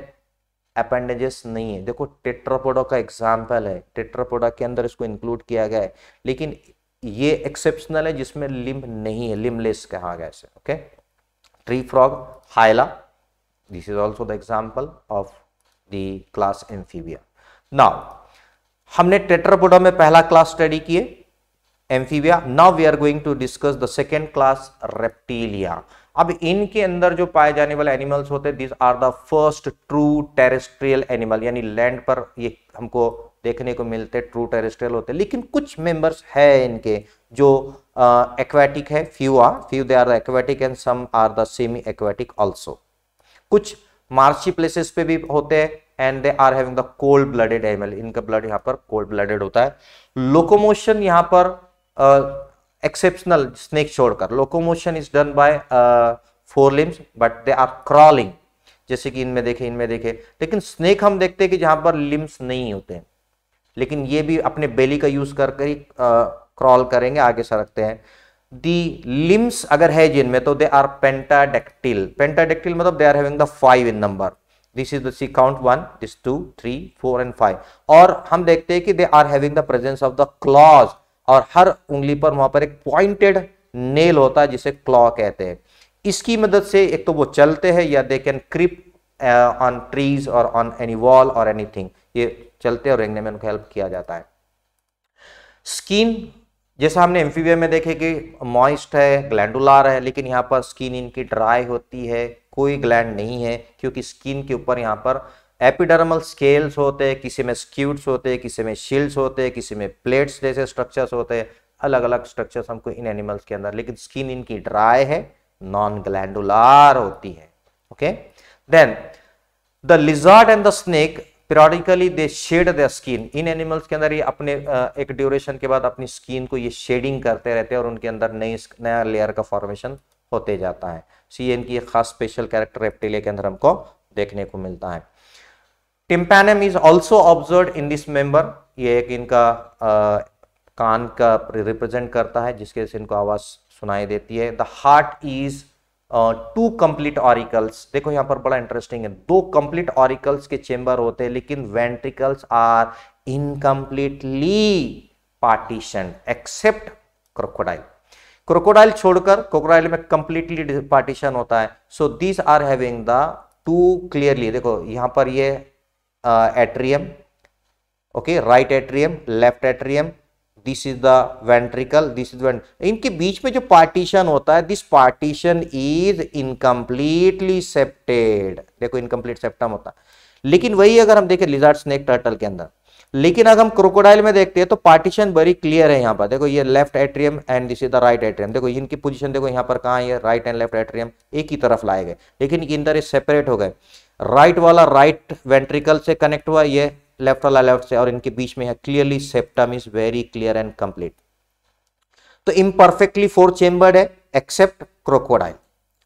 अपेंडेजेस नहीं है देखो टेट्रापोडा का एग्जाम्पल है टेट्रापोडा के अंदर इसको इंक्लूड किया गया है लेकिन ये एक्सेप्शनल है जिसमें लिम्ब नहीं है लिमलेस कहा गया इसे okay tree frog hyla this is also the example of the class amphibia now हमने टेट्रापोडा में पहला क्लास स्टडी किए amphibia now we are going to discuss the second class reptilia अब इनके अंदर जो पाए जाने वाले एनिमल्स होते हैं this are the first true terrestrial animal यानी लैंड पर ये हमको देखने को मिलते ट्रू टेरेस्ट्रियल होते लेकिन कुछ मेंबर्स है इनके जो एक्वेटिक है few are few they are the aquatic and some are the semi aquatic also कुछ मार्ची प्लेसेस पे भी होते हैं and they are having the cold blooded animal इनका ब्लड यहाँ पर कोल्ड ब्लडेड होता है लोकोमोशन यहाँ पर एक्सेप्शनल स्नेक छोड़कर locomotion is done by four limbs but they are crawling जैसे कि इनमें देखे इनमें देखे लेकिन स्नेक हम देखते हैं कि जहां पर लिम्स नहीं होते हैं लेकिन ये भी अपने बेली का यूज कर कर ही क्रॉल करेंगे आगे सरकते हैं दी लिम्स अगर है जिनमें तो दे आर पेंटाडेक्टिल पेंटाडेक्टिल मतलब they are having the five in number this is the count one this two three four and five और हम देखते हैं कि they are having the presence of the claws और हर उंगली पर वहां पर एक पॉइंटेड नेल होता है जिसे क्लॉ कहते हैं इसकी मदद से एक तो वो चलते हैं या they can creep on trees और ऑन एनी वॉल और एनीथिंग ये चलते और रेंगने में उनको हेल्प किया जाता है स्किन जैसा हमने एम्फीबिया में देखे कि मॉइस्ट है ग्लैंडुलर है लेकिन यहाँ पर स्किन इनकी ड्राई होती है कोई ग्लैंड नहीं है क्योंकि स्किन के ऊपर यहाँ पर एपिडर्मल स्केल्स होते हैं किसी में स्क्यूट्स होते हैं किसी में शील्ड्स होते हैं किसी में प्लेट्स जैसे स्ट्रक्चर्स होते हैं अलग अलग स्ट्रक्चर्स हमको इन एनिमल्स के अंदर लेकिन स्किन इनकी ड्राई है नॉन ग्लैंडुलर होती है okay then the lizard and the snake periodically they shed the skin इन एनिमल्स के अंदर ये अपने एक ड्यूरेशन के बाद अपनी स्किन को ये शेडिंग करते रहते हैं और उनके अंदर नई नया लेयर का फॉर्मेशन होते जाता है सी एन की एक खास स्पेशल कैरेक्टर रेप्टिलिया के अंदर हमको देखने को मिलता है tympanum is also observe in this member ये एक इनका आ, कान का रिप्रेजेंट करता है जिसके से इनको आवाज़ सुनाई देती है the heart is two complete auricles देखो यहां पर बड़ा इंटरेस्टिंग है दो कंप्लीट ऑरिकल्स के चेंबर होते हैं लेकिन ventricles are incompletely partition except crocodile crocodile छोड़कर क्रोकोडाइल में कंप्लीटली पार्टीशन होता है so these are having the two clearly देखो यहां पर ये atrium okay right atrium left atrium this is the ventricle this is इनके बीच में जो पार्टीशन होता है this partition is incompletely septed देखो इनकम्प्लीट सेप्टम होता है लेकिन वही अगर हम देखें लिजार्ड स्नेक टर्टल के अंदर लेकिन अगर हम क्रोकोडाइल में देखते हैं तो पार्टीशन बड़ी क्लियर है यहाँ पर देखो ये left atrium and this is the right atrium देखो इनकी पोजीशन देखो यहाँ पर कहाँ है राइट एंड लेफ्ट एट्रियम एक ही तरफ लाए गए लेकिन इनके अंदर ये सेपरेट हो गए राइट वाला राइट वेंट्रिकल से कनेक्ट हुआ ये लेफ्ट वाला लेफ्ट से और इनके बीच में है clearly septum is very clear and complete तो इम्परफेक्टली फोर चेम्बर्ड है एक्सेप्ट क्रोकोडाइल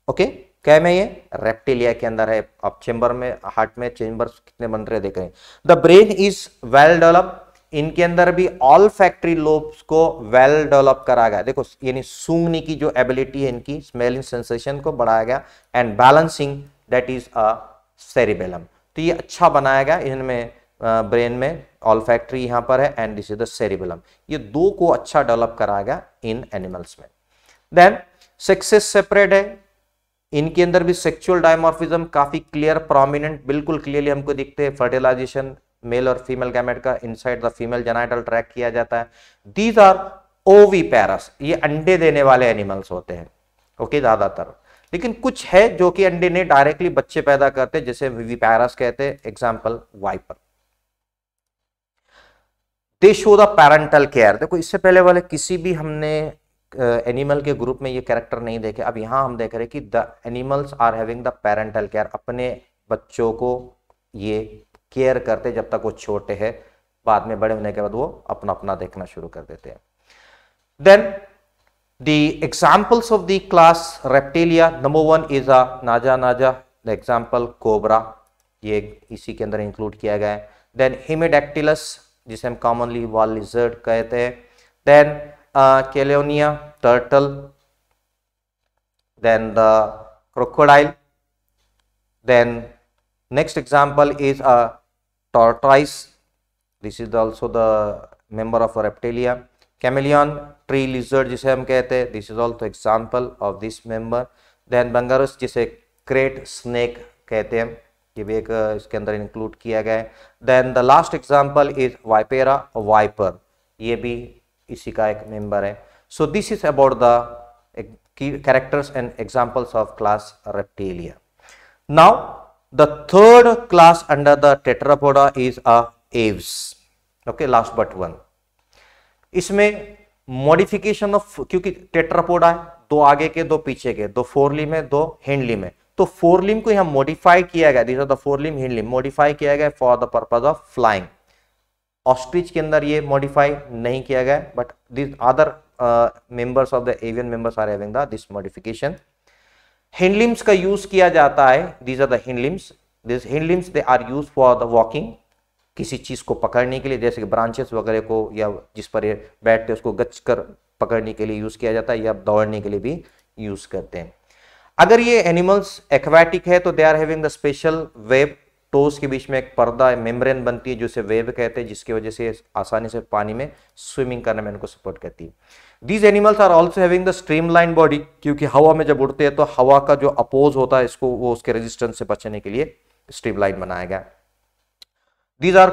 ओके क्या में ये रेप्टिलिया के अंदर है अब चेंबर में हार्ट में चेंबर कितने बन रहे देख रहे हैं the brain is well develop इनके अंदर भी ऑल फैक्ट्री लोब्स को वेल डेवलप करा गया देखो यानी सूंघने की जो एबिलिटी है इनकी स्मेलिंग सेंसेशन को बढ़ाया गया and balancing that is a cerebellum तो ये अच्छा बनाया गया इनमें ब्रेन में ऑल फैक्ट्री यहाँ पर है and this is the cerebellum ये दो को अच्छा डेवलप कराया गया इन एनिमल्स में देन सेक्सेस सेपरेट है इनके अंदर भी सेक्सुअल डायमोर्फिज्म काफी क्लियर प्रोमिनेंट बिल्कुल क्लियरली हमको दिखते हैं फर्टिलाइजेशन मेल और फीमेल गैमेट का inside the female genital tract किया जाता है दीज आर ओवी पैरस ये अंडे देने वाले एनिमल्स होते हैं ओके ज्यादातर लेकिन कुछ है जो कि अंडे ने डायरेक्टली बच्चे पैदा करते जैसे विवी पैरस कहते हैं example viper they show the parental care देखो इससे पहले वाले किसी भी हमने एनिमल uh, के ग्रुप में ये कैरेक्टर नहीं देखे अब यहाँ हम देख रहे हैं कि the animals are having the parental care अपने बच्चों को ये केयर करते जब तक वो छोटे हैं बाद में बड़े होने के बाद वो अपना अपना देखना शुरू कर देते हैं then the examples of the class reptilia number one is a naja naja the example cobra ये इसी के अंदर इंक्लूड किया गया है देन हिमेडेक्टिलस जिसे हम कॉमनली वाल लिजर्ड कहते हैं then chelonia turtle then the crocodile then next example is a tortoise this is also the member of reptilia chameleon tree lizard जिसे हम कहते हैं this is also example of this member then bangarus जिसे krait snake कहते हैं ये भी एक इसके अंदर इंक्लूड किया गया है then the last example is vipera viper ये भी इसी का एक मेम्बर है so this is about the characters and examples of class reptilia now the third class under the tetrapoda is a aves okay last but one इसमें modification of क्योंकि tetrapoda है दो आगे के दो पीछे के दो फोरली में दो हेंडली में तो फोर लिम को यहाँ मॉडिफाई किया गया this are the fore limb hind limb modify किया गया for the purpose of flying ostrich के अंदर ये मॉडिफाई नहीं किया गया but this other members of the avian members are having the this modification hind limbs का यूज किया जाता है these are the hind limbs this hind limbs they are use for the walking किसी चीज को पकड़ने के लिए जैसे कि ब्रांचेस वगैरह को या जिस पर ये बैठते उसको गच कर पकड़ने के लिए यूज किया जाता है या दौड़ने के लिए भी यूज करते हैं अगर ये एनिमल्स एक्वाटिक है तो they are having the special web toes के बीच में एक पर्दा मेम्ब्रेन बनती है जिसे वेब कहते हैं जिसकी वजह से आसानी से पानी में स्विमिंग करने में इनको सपोर्ट करती है these animals are also having the line body क्योंकि हवा में जब उड़ते हैं तो हवा का जो अपोज होता है इसको वो उसके रेजिस्टेंस से बचने के लिए स्ट्रीम लाइन बनाया गया these are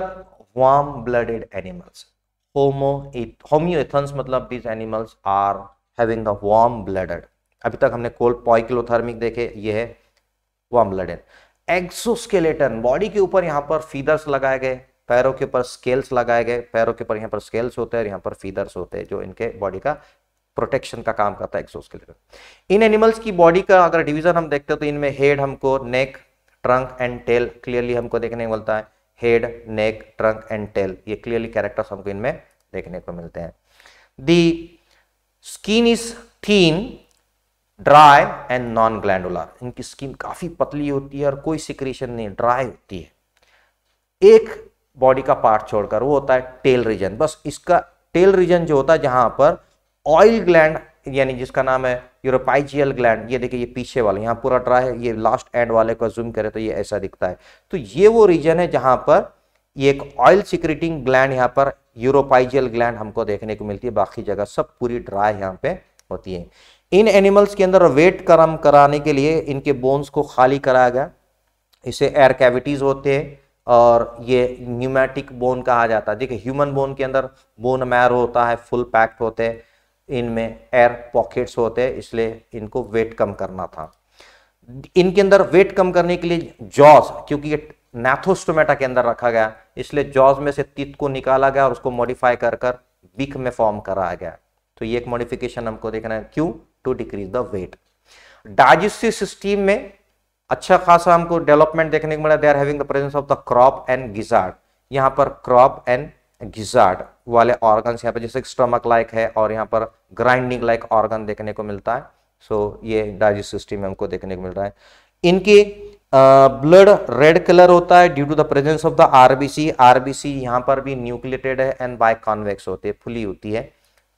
warm blooded animals homo homeotherms मतलब these animals are having the warm blooded अभी तक हमने कोल पॉइक्लोथर्मिक देखे ये है वॉम्बलडन एक्सोस्केलेटन बॉडी के ऊपर यहाँ पर फीदर्स लगाए गए पैरों के ऊपर स्केल्स लगाए गए पैरों के ऊपर यहाँ पर स्केल्स होते हैं यहाँ पर फीदर्स होते हैं जो इनके बॉडी का प्रोटेक्शन का काम करता है एक्सोस्केलेटन इन एनिमल्स की बॉडी का अगर डिविजन हम देखते हैं तो इनमें हेड हमको neck trunk and tail clearly हमको देखने को मिलता है head neck trunk and tail ये क्लियरली कैरेक्टर्स हमको इनमें देखने को मिलते हैं the skin is thin dry and non glandular इनकी स्किन काफ़ी पतली होती है और कोई सिक्रेशन नहीं ड्राई होती है एक बॉडी का पार्ट छोड़कर वो होता है टेल रीजन बस इसका टेल रीजन जो होता है जहां पर ऑयल ग्लैंड यानी जिसका नाम है यूरोपाइजियल ग्लैंड ये देखिए ये पीछे वाला यहाँ पूरा ड्राई है ये लास्ट एंड वाले को जूम करें तो ये ऐसा दिखता है तो ये वो रीजन है जहां पर ये एक ऑयल सिक्रेटिंग ग्लैंड यहाँ पर यूरोपाइजियल ग्लैंड हमको देखने को मिलती है बाकी जगह सब पूरी ड्राई यहाँ पे होती है इन एनिमल्स के अंदर वेट कम कराने के लिए इनके बोन्स को खाली कराया गया इसे एयर कैविटीज़ होते हैं और ये न्यूमैटिक बोन कहा जाता है देखिए ह्यूमन बोन के अंदर बोन मैर होता है फुल पैक्ड होते हैं इनमें एयर पॉकेट्स होते हैं इसलिए इनको वेट कम करना था इनके अंदर वेट कम करने के लिए जॉज क्योंकि ये नैथोस्टोमेटा के अंदर रखा गया इसलिए जॉज में से तित को निकाला गया और उसको मॉडिफाई कर कर बिक में फॉर्म कराया गया तो ये एक मॉडिफिकेशन हमको देखना है क्यों to decrease the weight digestive system में अच्छा खासा हमको डेवलपमेंट देखने को मिला they are having the presence of the crop and gizzard यहाँ पर क्रॉप एंड गिजार्ड वाले ऑर्गन्स यहाँ पर जैसे स्टमक लाइक है और यहाँ पर ग्राइंडिंग लाइक ऑर्गन देखने को मिलता है सो so, ये डाइजेस्ट सिस्टम में हमको देखने को मिल रहा है इनके ब्लड रेड कलर होता है due to the presence of the RBC RBC यहाँ पर भी न्यूक्लिएटेड है एंड बाय कॉन्वेक्स होते है फुली होती है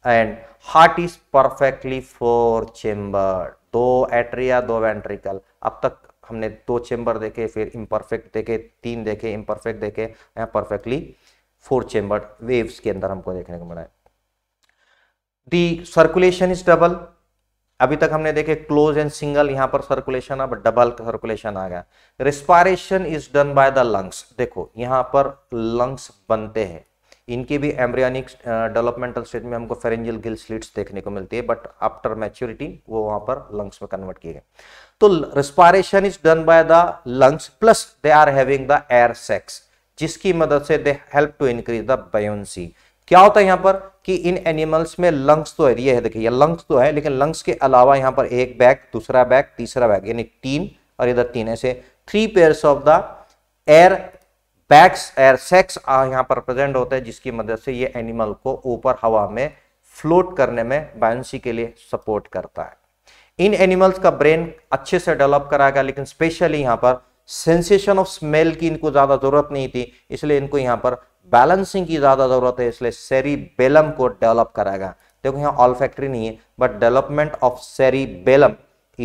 and heart is perfectly four chamber दो एट्रिया दो वेंट्रिकल अब तक हमने दो चेम्बर देखे फिर इम्परफेक्ट देखे तीन देखे इम्परफेक्ट देखे यहाँ परफेक्टली फोर चेम्बर वेव्स के अंदर हमको देखने को मिला है दी सर्कुलेशन इज डबल अभी तक हमने देखे क्लोज एंड सिंगल यहाँ पर सर्कुलेशन अब डबल सर्कुलेशन आ गया respiration is done by the lungs देखो यहां पर लंग्स बनते हैं इनके भी एम्ब्रियानिक डेवलपमेंटल स्टेज में हमको फेरेंजियल गिल स्लिट्स देखने को मिलती है बट आफ्टर मैच्योरिटी वो वहां पर लंग्स में कन्वर्ट किए गए तो respiration is done by the lungs plus they are having the air sacs जिसकी मदद से they help to increase the buoyancy क्या होता है यहाँ पर कि इन एनिमल्स में लंग्स तो है ये है देखिए लंग्स तो है लेकिन लंग्स के अलावा यहाँ पर एक बैग दूसरा बैग तीसरा बैग यानी तीन और इधर तीन ऐसे three pairs of the air sacs air sacs यहाँ पर प्रेजेंट होते हैं जिसकी मदद से ये एनिमल को ऊपर हवा में फ्लोट करने में बायसी के लिए सपोर्ट करता है इन एनिमल्स का ब्रेन अच्छे से डेवलप कराएगा लेकिन स्पेशली यहाँ पर सेंसेशन ऑफ स्मेल की इनको ज़्यादा ज़रूरत नहीं थी इसलिए इनको यहाँ पर बैलेंसिंग की ज़्यादा ज़रूरत है इसलिए सेरी बेलम को डेवलप कराएगा देखो यहाँ ऑल फैक्ट्री नहीं है but development of cerebellum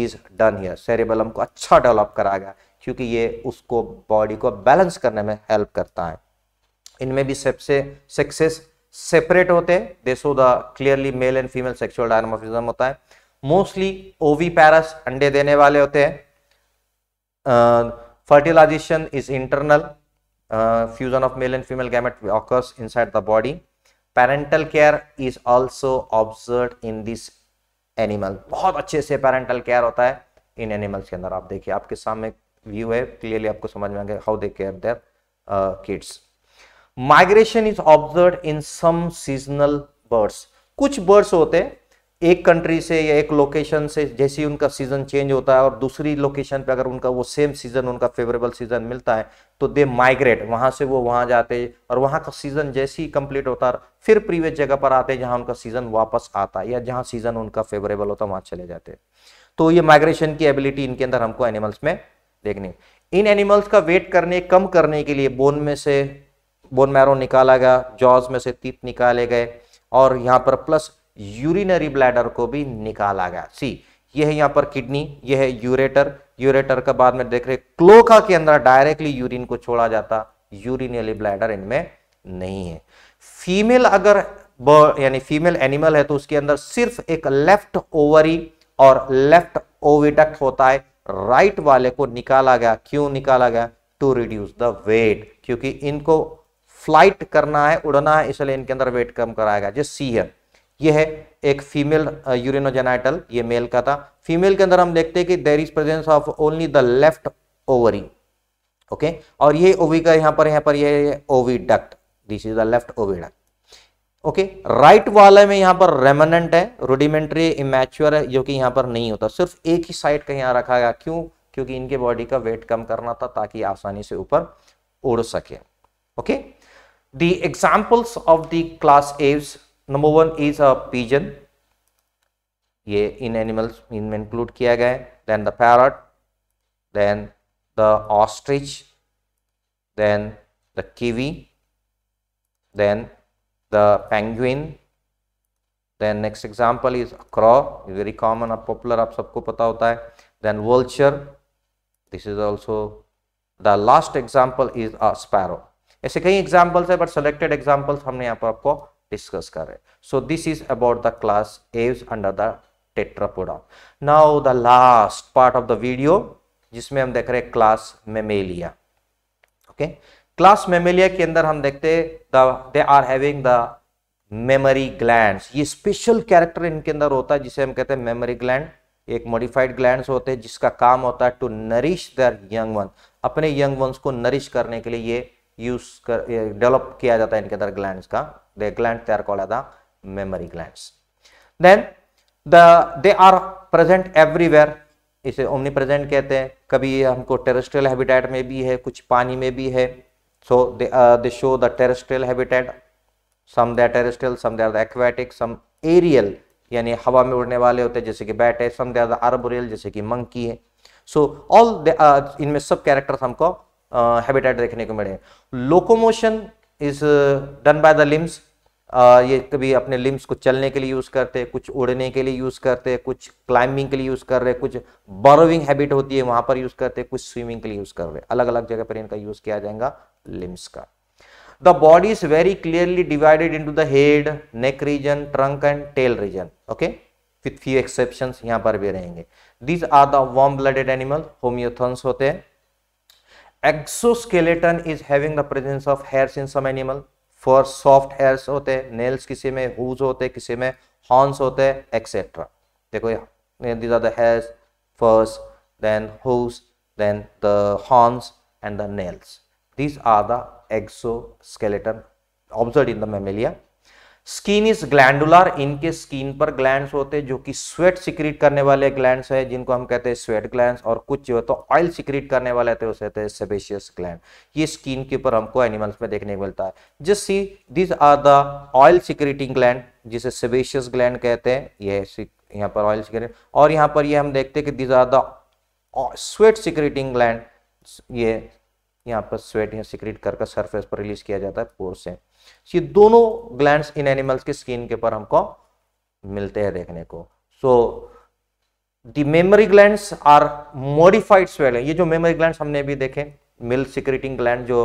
is done here बेलम को अच्छा डेवलप कराएगा क्योंकि ये उसको बॉडी को बैलेंस करने में हेल्प करता है इनमें भी सबसे सेक्सेस सेपरेट होते हैं they so the clearly male and female sexual dimorphism होता है मोस्टली ओवी पैरस अंडे देने वाले होते हैं fertilisation is internal fusion of male and female gamete occurs inside the body parental care is also observe in this animal बहुत अच्छे से पेरेंटल केयर होता है इन एनिमल्स के अंदर आप देखिए आपके सामने व्यू है क्लियरली आपको समझ में आ गया how they care their kids migration is observe in some seasonal birds कुछ बर्ड्स होते हैं एक कंट्री से या एक लोकेशन से जैसे ही उनका सीजन चेंज होता है और दूसरी लोकेशन पे अगर उनका वो सेम सीजन उनका फेवरेबल सीजन मिलता है तो दे माइग्रेट वहां से वो वहां जाते हैं और वहां का सीजन जैसे ही कंप्लीट होता है फिर प्रीवियस जगह पर आते हैं जहां उनका सीजन वापस आता है या जहां सीजन उनका फेवरेबल होता है वहां चले जाते हैं तो ये माइग्रेशन की एबिलिटी इनके अंदर हमको एनिमल्स में देखने इन एनिमल्स का वेट करने कम करने के लिए बोन में से बोन मैरो निकाला गया जॉज में से तीत निकाले गए और यहाँ पर प्लस यूरिनरी ब्लैडर को भी निकाला गया सी यह है यहाँ पर किडनी यह है यूरेटर यूरेटर का बाद में देख रहे क्लोका के अंदर डायरेक्टली यूरिन को छोड़ा जाता यूरिनरी ब्लैडर इनमें नहीं है फीमेल अगर यानी फीमेल एनिमल है तो उसके अंदर सिर्फ एक लेफ्ट ओवरी और लेफ्ट ओविडक्ट होता है राइट वाले को निकाला गया क्यों निकाला गया टू रिड्यूस द वेट क्योंकि इनको फ्लाइट करना है उड़ना है इसलिए इनके अंदर वेट कम कराया गया जो सी है यह है एक फीमेल यूरिनोजेनाइटल uh, ये मेल का था फीमेल के अंदर हम देखते हैं कि there is presence of only the left ovary okay और ये ओवी का यहां पर यहां पर ये oviduct this is the left oviduct okay right वाले में यहां पर रेमनेंट है रोडिमेंट्री इमेच्योर है जो कि यहां पर नहीं होता सिर्फ एक ही साइड का यहां रखा गया क्यों क्योंकि इनके बॉडी का वेट कम करना था ताकि आसानी से ऊपर उड़ सके okay the examples of the class Aves number one is a pigeon ये इन एनिमल्स इनमें इंक्लूड किया गया है then the parrot then the ostrich then the kiwi then the penguin then next example is crow is very common or popular aap sabko pata hota hai then vulture this is also the last example is a sparrow aise kai examples hai but selected examples humne yahan par aapko discuss kar rahe so this is about the class aves under the tetrapoda now the last part of the video jisme hum dekh rahe class mammalia okay class Mammalia के अंदर हम देखते they are having the mammary gland ये special character इनके अंदर होता है जिसे हम कहते हैं मेमोरी ग्लैंड एक मॉडिफाइड ग्लैंड होते हैं जिसका काम होता है to nourish their young ones अपने यंग वंस को नरिश करने के लिए ये यूज कर डेवलप किया जाता है इनके अंदर ग्लैंड का दे ग्लैंड तैयार call the mammary gland then the they are present everywhere इसे ओमनी प्रेजेंट कहते हैं कभी ये हमको टेरेस्ट्रियल हैबिटेट में भी है कुछ पानी में भी है So they, uh, they show the terrestrial habitat, some they are terrestrial, some they are the aquatic, some aerial यानी हवा में उड़ने वाले होते हैं जैसे कि बैट है सम दे आर आर्बोरियल जैसे कि मंकी है सो ऑल uh, इनमें सब कैरेक्टर्स हमको हैबिटेट uh, देखने को मिले locomotion is done by the limbs ये कभी अपने लिम्स को चलने के लिए यूज़ करते हैं कुछ उड़ने के लिए यूज़ करते हैं कुछ क्लाइंबिंग के लिए यूज़ कर रहे हैं कुछ बरोविंग हैबिट होती है वहाँ पर यूज़ करते हैं कुछ स्विमिंग के लिए यूज़ कर रहे हैं अलग अलग जगह पर इनका यूज़ किया जाएगा लिम्स का the body is very clearly divided into the head neck region trunk and tail region okay with few exception यहां पर भी रहेंगे these are the warm blooded animal homeotherms होते हैं exoskeleton is having the presence of hairs in some animal fur soft hairs होते हैं nails किसी में हुज होते हैं किसी में हॉर्न्स होते हैं एक्सेट्रा देखो these are their furs then hooves then the horns and the nails These are the exoskeleton observed in the mammalia. Skin is glandular इनके स्किन पर ग्लैंड्स होते हैं जो कि स्वेट सिक्रीट करने वाले ग्लैंड्स है जिनको हम कहते हैं स्वेट ग्लैंड्स और कुछ जो है तो ऑयल सिक्रीट करने वाले थे उसे कहते हैं सेबेशियस ग्लैंड ये स्किन के ऊपर हमको एनिमल्स में देखने को मिलता है just see this are the oil secreting gland जिसे सेबेशियस ग्लैंड कहते हैं ये यहाँ पर ऑयल सिक्रेट और यहाँ पर ये हम देखते हैं कि these are the sweat secreting gland ये यहाँ पर स्वेट या सिक्रीट करके सरफेस पर रिलीज किया जाता है पोर से ये दोनों ग्लैंड इन एनिमल्स की स्किन के ऊपर हमको मिलते हैं देखने को so the mammary gland are modified sweat ये जो मेमोरी ग्लैंड हमने भी देखे मिल सिक्रेटिंग ग्लैंड जो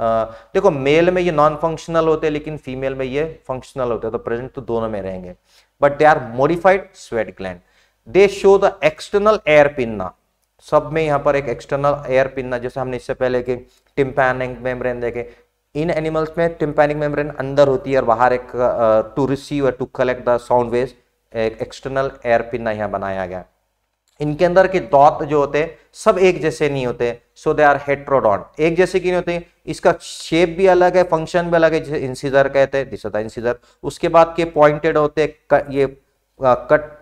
आ, देखो मेल में ये नॉन फंक्शनल होते हैं लेकिन फीमेल में ये फंक्शनल होते हैं तो प्रेजेंट तो दोनों में रहेंगे but they are modified sweat gland they show the external ear pinna सब में यहाँ पर एक एक्सटर्नल एयर पिन जैसे हमने इससे पहले के टिम्पैनिक मेम्ब्रेन देखे इन एनिमल्स में टिम्पैनिक मेम्ब्रेन अंदर होती है और बाहर एक टू रिसीव और to collect the sound wave एक एक्सटर्नल एयर पिन्ना यहाँ बनाया गया इनके अंदर के दौत जो होते हैं सब एक जैसे नहीं होते सो दे आर हेट्रोडॉन एक जैसे की नहीं होते इसका शेप भी अलग है फंक्शन भी अलग है जैसे इंसीजर कहते हैं दिशा इंसीजर उसके बाद के पॉइंटेड होते ये कट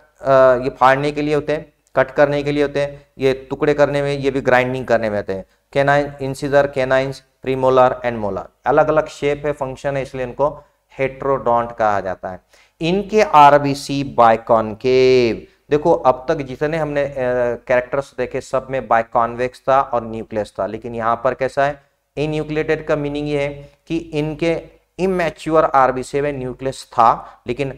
ये फाड़ने के लिए होते हैं कट करने के लिए होते हैं ये टुकड़े करने में ये भी ग्राइंडिंग करने में होते हैं canine incisor canines premolar and molar अलग अलग शेप है फंक्शन है इसलिए इनको हेट्रोडॉन्ट कहा जाता है इनके आरबीसी बायकॉनकेव देखो अब तक जितने हमने कैरेक्टर्स देखे सब में बायकॉनवेक्स था और न्यूक्लियस था लेकिन यहाँ पर कैसा है इन्यूक्लेटेड का मीनिंग ये है कि इनके इमेच्योर आरबीसी में न्यूक्लियस था लेकिन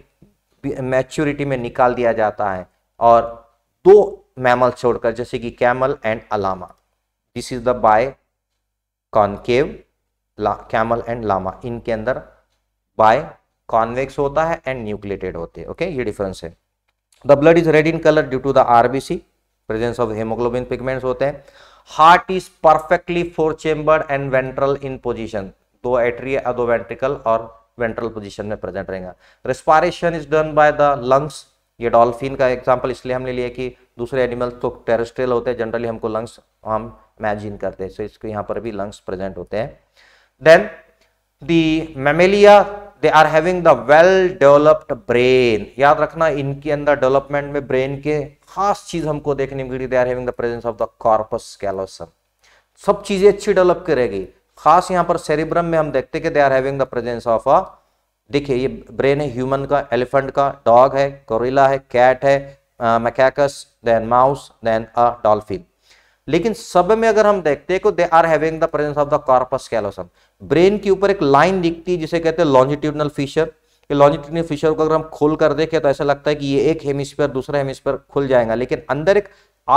मैच्योरिटी में निकाल दिया जाता है और दो मैमल छोड़कर जैसे कि camel and llama this is the biconcave camel and llama इनके अंदर बाय कॉन्वेक्स होता है एंड न्यूक्लेटेड होते हैं ओके ये डिफरेंस है the blood is red in colour due to the RBC presence of haemoglobin pigments होते हैं heart is perfectly four chambered and ventral in position दो एट्रिय दो वेंट्रिकल और वेंट्रल पोजिशन में प्रेजेंट रहेगा respiration is done by the lungs ये dolphin का example इसलिए हमने लिया कि दूसरे एनिमल्स तो टेरेस्ट्रियल होते हैं जनरली हमको लंग्स हम इमेजिन करते हैं सो इसके यहाँ पर भी लंग्स प्रेजेंट होते हैं then the Mammalia they are having the well developed brain याद रखना इनके अंदर डेवलपमेंट में ब्रेन के खास चीज हमको देखने में they are having the presence of the corpus callosum सब चीजें अच्छी डेवलप करेगी खास यहाँ पर सेरिब्रम में हम देखते हैं कि they are having the presence of a देखिए ये ब्रेन है ह्यूमन का एलिफेंट का डॉग है कोरिला है कैट है macacus then mouse then a dolphin लेकिन सब में अगर हम देखते हैं तो they are having the presence of the corpus callosum brain के ऊपर एक लाइन दिखती है जिसे कहते हैं लॉन्जिट्यूडनल फिशर कि लॉन्जिट्यूडनल फिशर को अगर हम खोल कर देखें तो ऐसा लगता है कि ये एक हेमिस्फीयर दूसरा हेमिस्फीयर खुल जाएगा लेकिन अंदर एक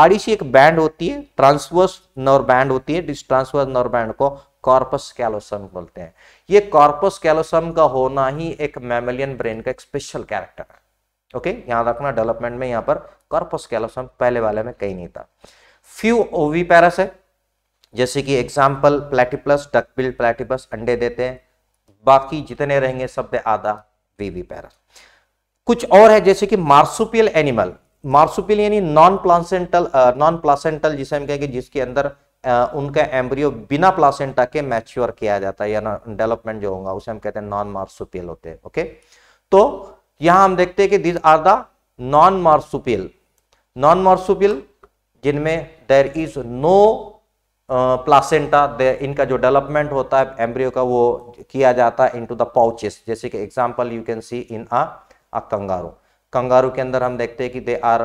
आड़ी सी एक बैंड होती है ट्रांसवर्स नर्व बैंड होती है इस ट्रांसवर्स नर्व बैंड को कॉर्पस कैलोसम बोलते हैं ये कॉर्पस कैलोसम का होना ही एक मैमलियन ब्रेन का एक स्पेशल कैरेक्टर है ओके यहां रखना डेवलपमेंट में यहां पर कॉर्पस कैलोसम पहले वाले में कहीं नहीं था फ्यू ओवी पैरस है जैसे कि एग्जाम्पल प्लेटिप्लस डकबिल प्लेटिप्लस अंडे देते हैं बाकी जितने रहेंगे सब आधा वीवी पैरस कुछ और है जैसे कि मार्सुपियल एनिमल मार्सुपियल यानी नॉन प्लासेंटल नॉन प्लासेंटल जिसे हम कहेंगे जिसके अंदर उनका एम्ब्रियो बिना प्लासेंटा के मैच्योर किया जाता है या डेवलपमेंट जो होगा उसे हम कहते हैं नॉन मार्सुपियल होते हैं ओके तो यहां हम देखते हैं कि these are the non marsupial non marsupial जिनमें देर इज नो प्लासेंटा इनका जो डेवलपमेंट होता है एम्ब्रियो का वो किया जाता है इनटू द पाउचेस जैसे कि example you can see in a kangaroo kangaroo के अंदर हम देखते हैं कि they are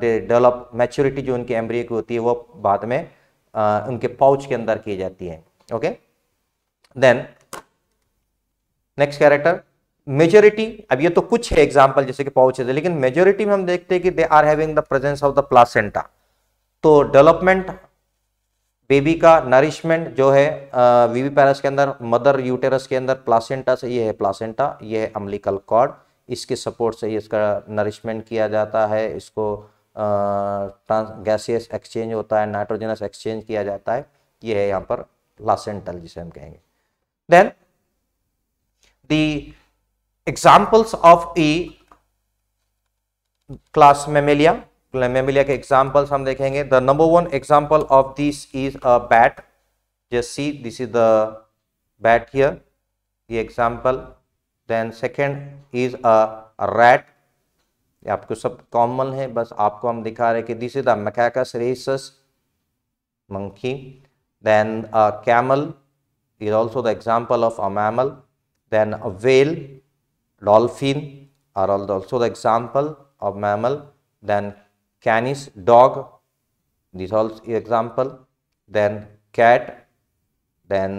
they develop maturity जो उनकी एम्ब्रियो की होती है वो बाद में आ, उनके पाउच के अंदर की जाती है okay then next character majority अब ये तो कुछ है एग्जाम्पल जैसे कि पाउच है लेकिन मेजोरिटी में हम देखते हैं कि they are having the presence of the placenta तो डेवलपमेंट बेबी का नरिशमेंट जो है वीवी पैरस के अंदर मदर यूटेरस के अंदर प्लासेंटा से ये है प्लासेंटा ये है अम्लिकल कॉर्ड इसके सपोर्ट से ही इसका नरिशमेंट किया जाता है इसको ट्रांस गैसियस एक्सचेंज होता है नाइट्रोजनस एक्सचेंज किया जाता है ये है यहाँ पर लासेंटल जिसे हम कहेंगे देन द एग्जाम्पल्स ऑफ ई क्लास मेमेलिया मेमेलिया के एग्जाम्पल्स हम देखेंगे the number one example of this is a bat just see this is the bat here ये example then second is a rat ये आपको सब कॉमन है बस आपको हम दिखा रहे कि this is the macacus rhesus monkey then a camel is also the example of a mammal then a whale dolphin are all also the example of mammal then canis dog this also example then cat then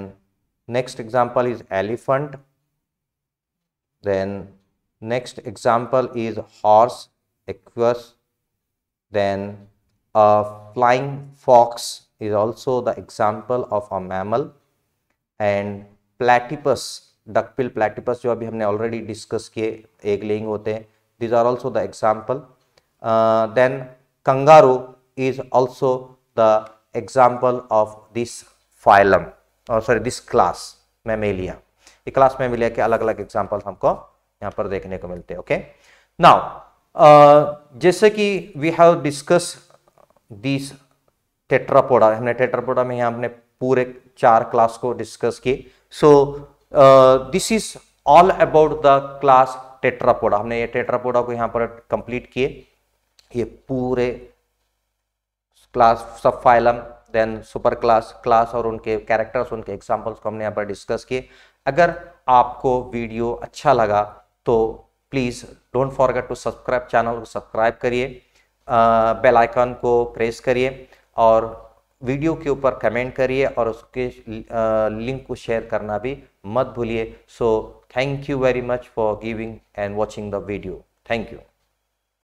next example is elephant then Next example is horse, equus, then a flying fox is also the example of a mammal and platypus, duckbill platypus जो अभी हमने already discuss किए egg laying होते हैं these are also the example. Uh, then kangaroo is also the example of this phylum or sorry this class mammalia. ये class mammalia के अलग अलग examples हमको यहाँ पर देखने को मिलते हैं ओके नाउ uh, जैसे कि we have discuss this Tetrapoda हमने टेट्रापोडा में यहाँ हमने पूरे चार क्लास को डिस्कस किए so this is all about the class Tetrapoda हमने ये टेट्रापोडा को यहाँ पर कंप्लीट किए ये पूरे क्लास सब phylum then super class class और उनके कैरेक्टर्स उनके एग्जांपल्स को हमने यहाँ पर डिस्कस किए अगर आपको वीडियो अच्छा लगा तो please don't forget to subscribe channel को सब्सक्राइब करिए बेल आइकन को प्रेस करिए और वीडियो के ऊपर कमेंट करिए और उसके लिंक को शेयर करना भी मत भूलिए so thank you very much for giving and watching the video thank you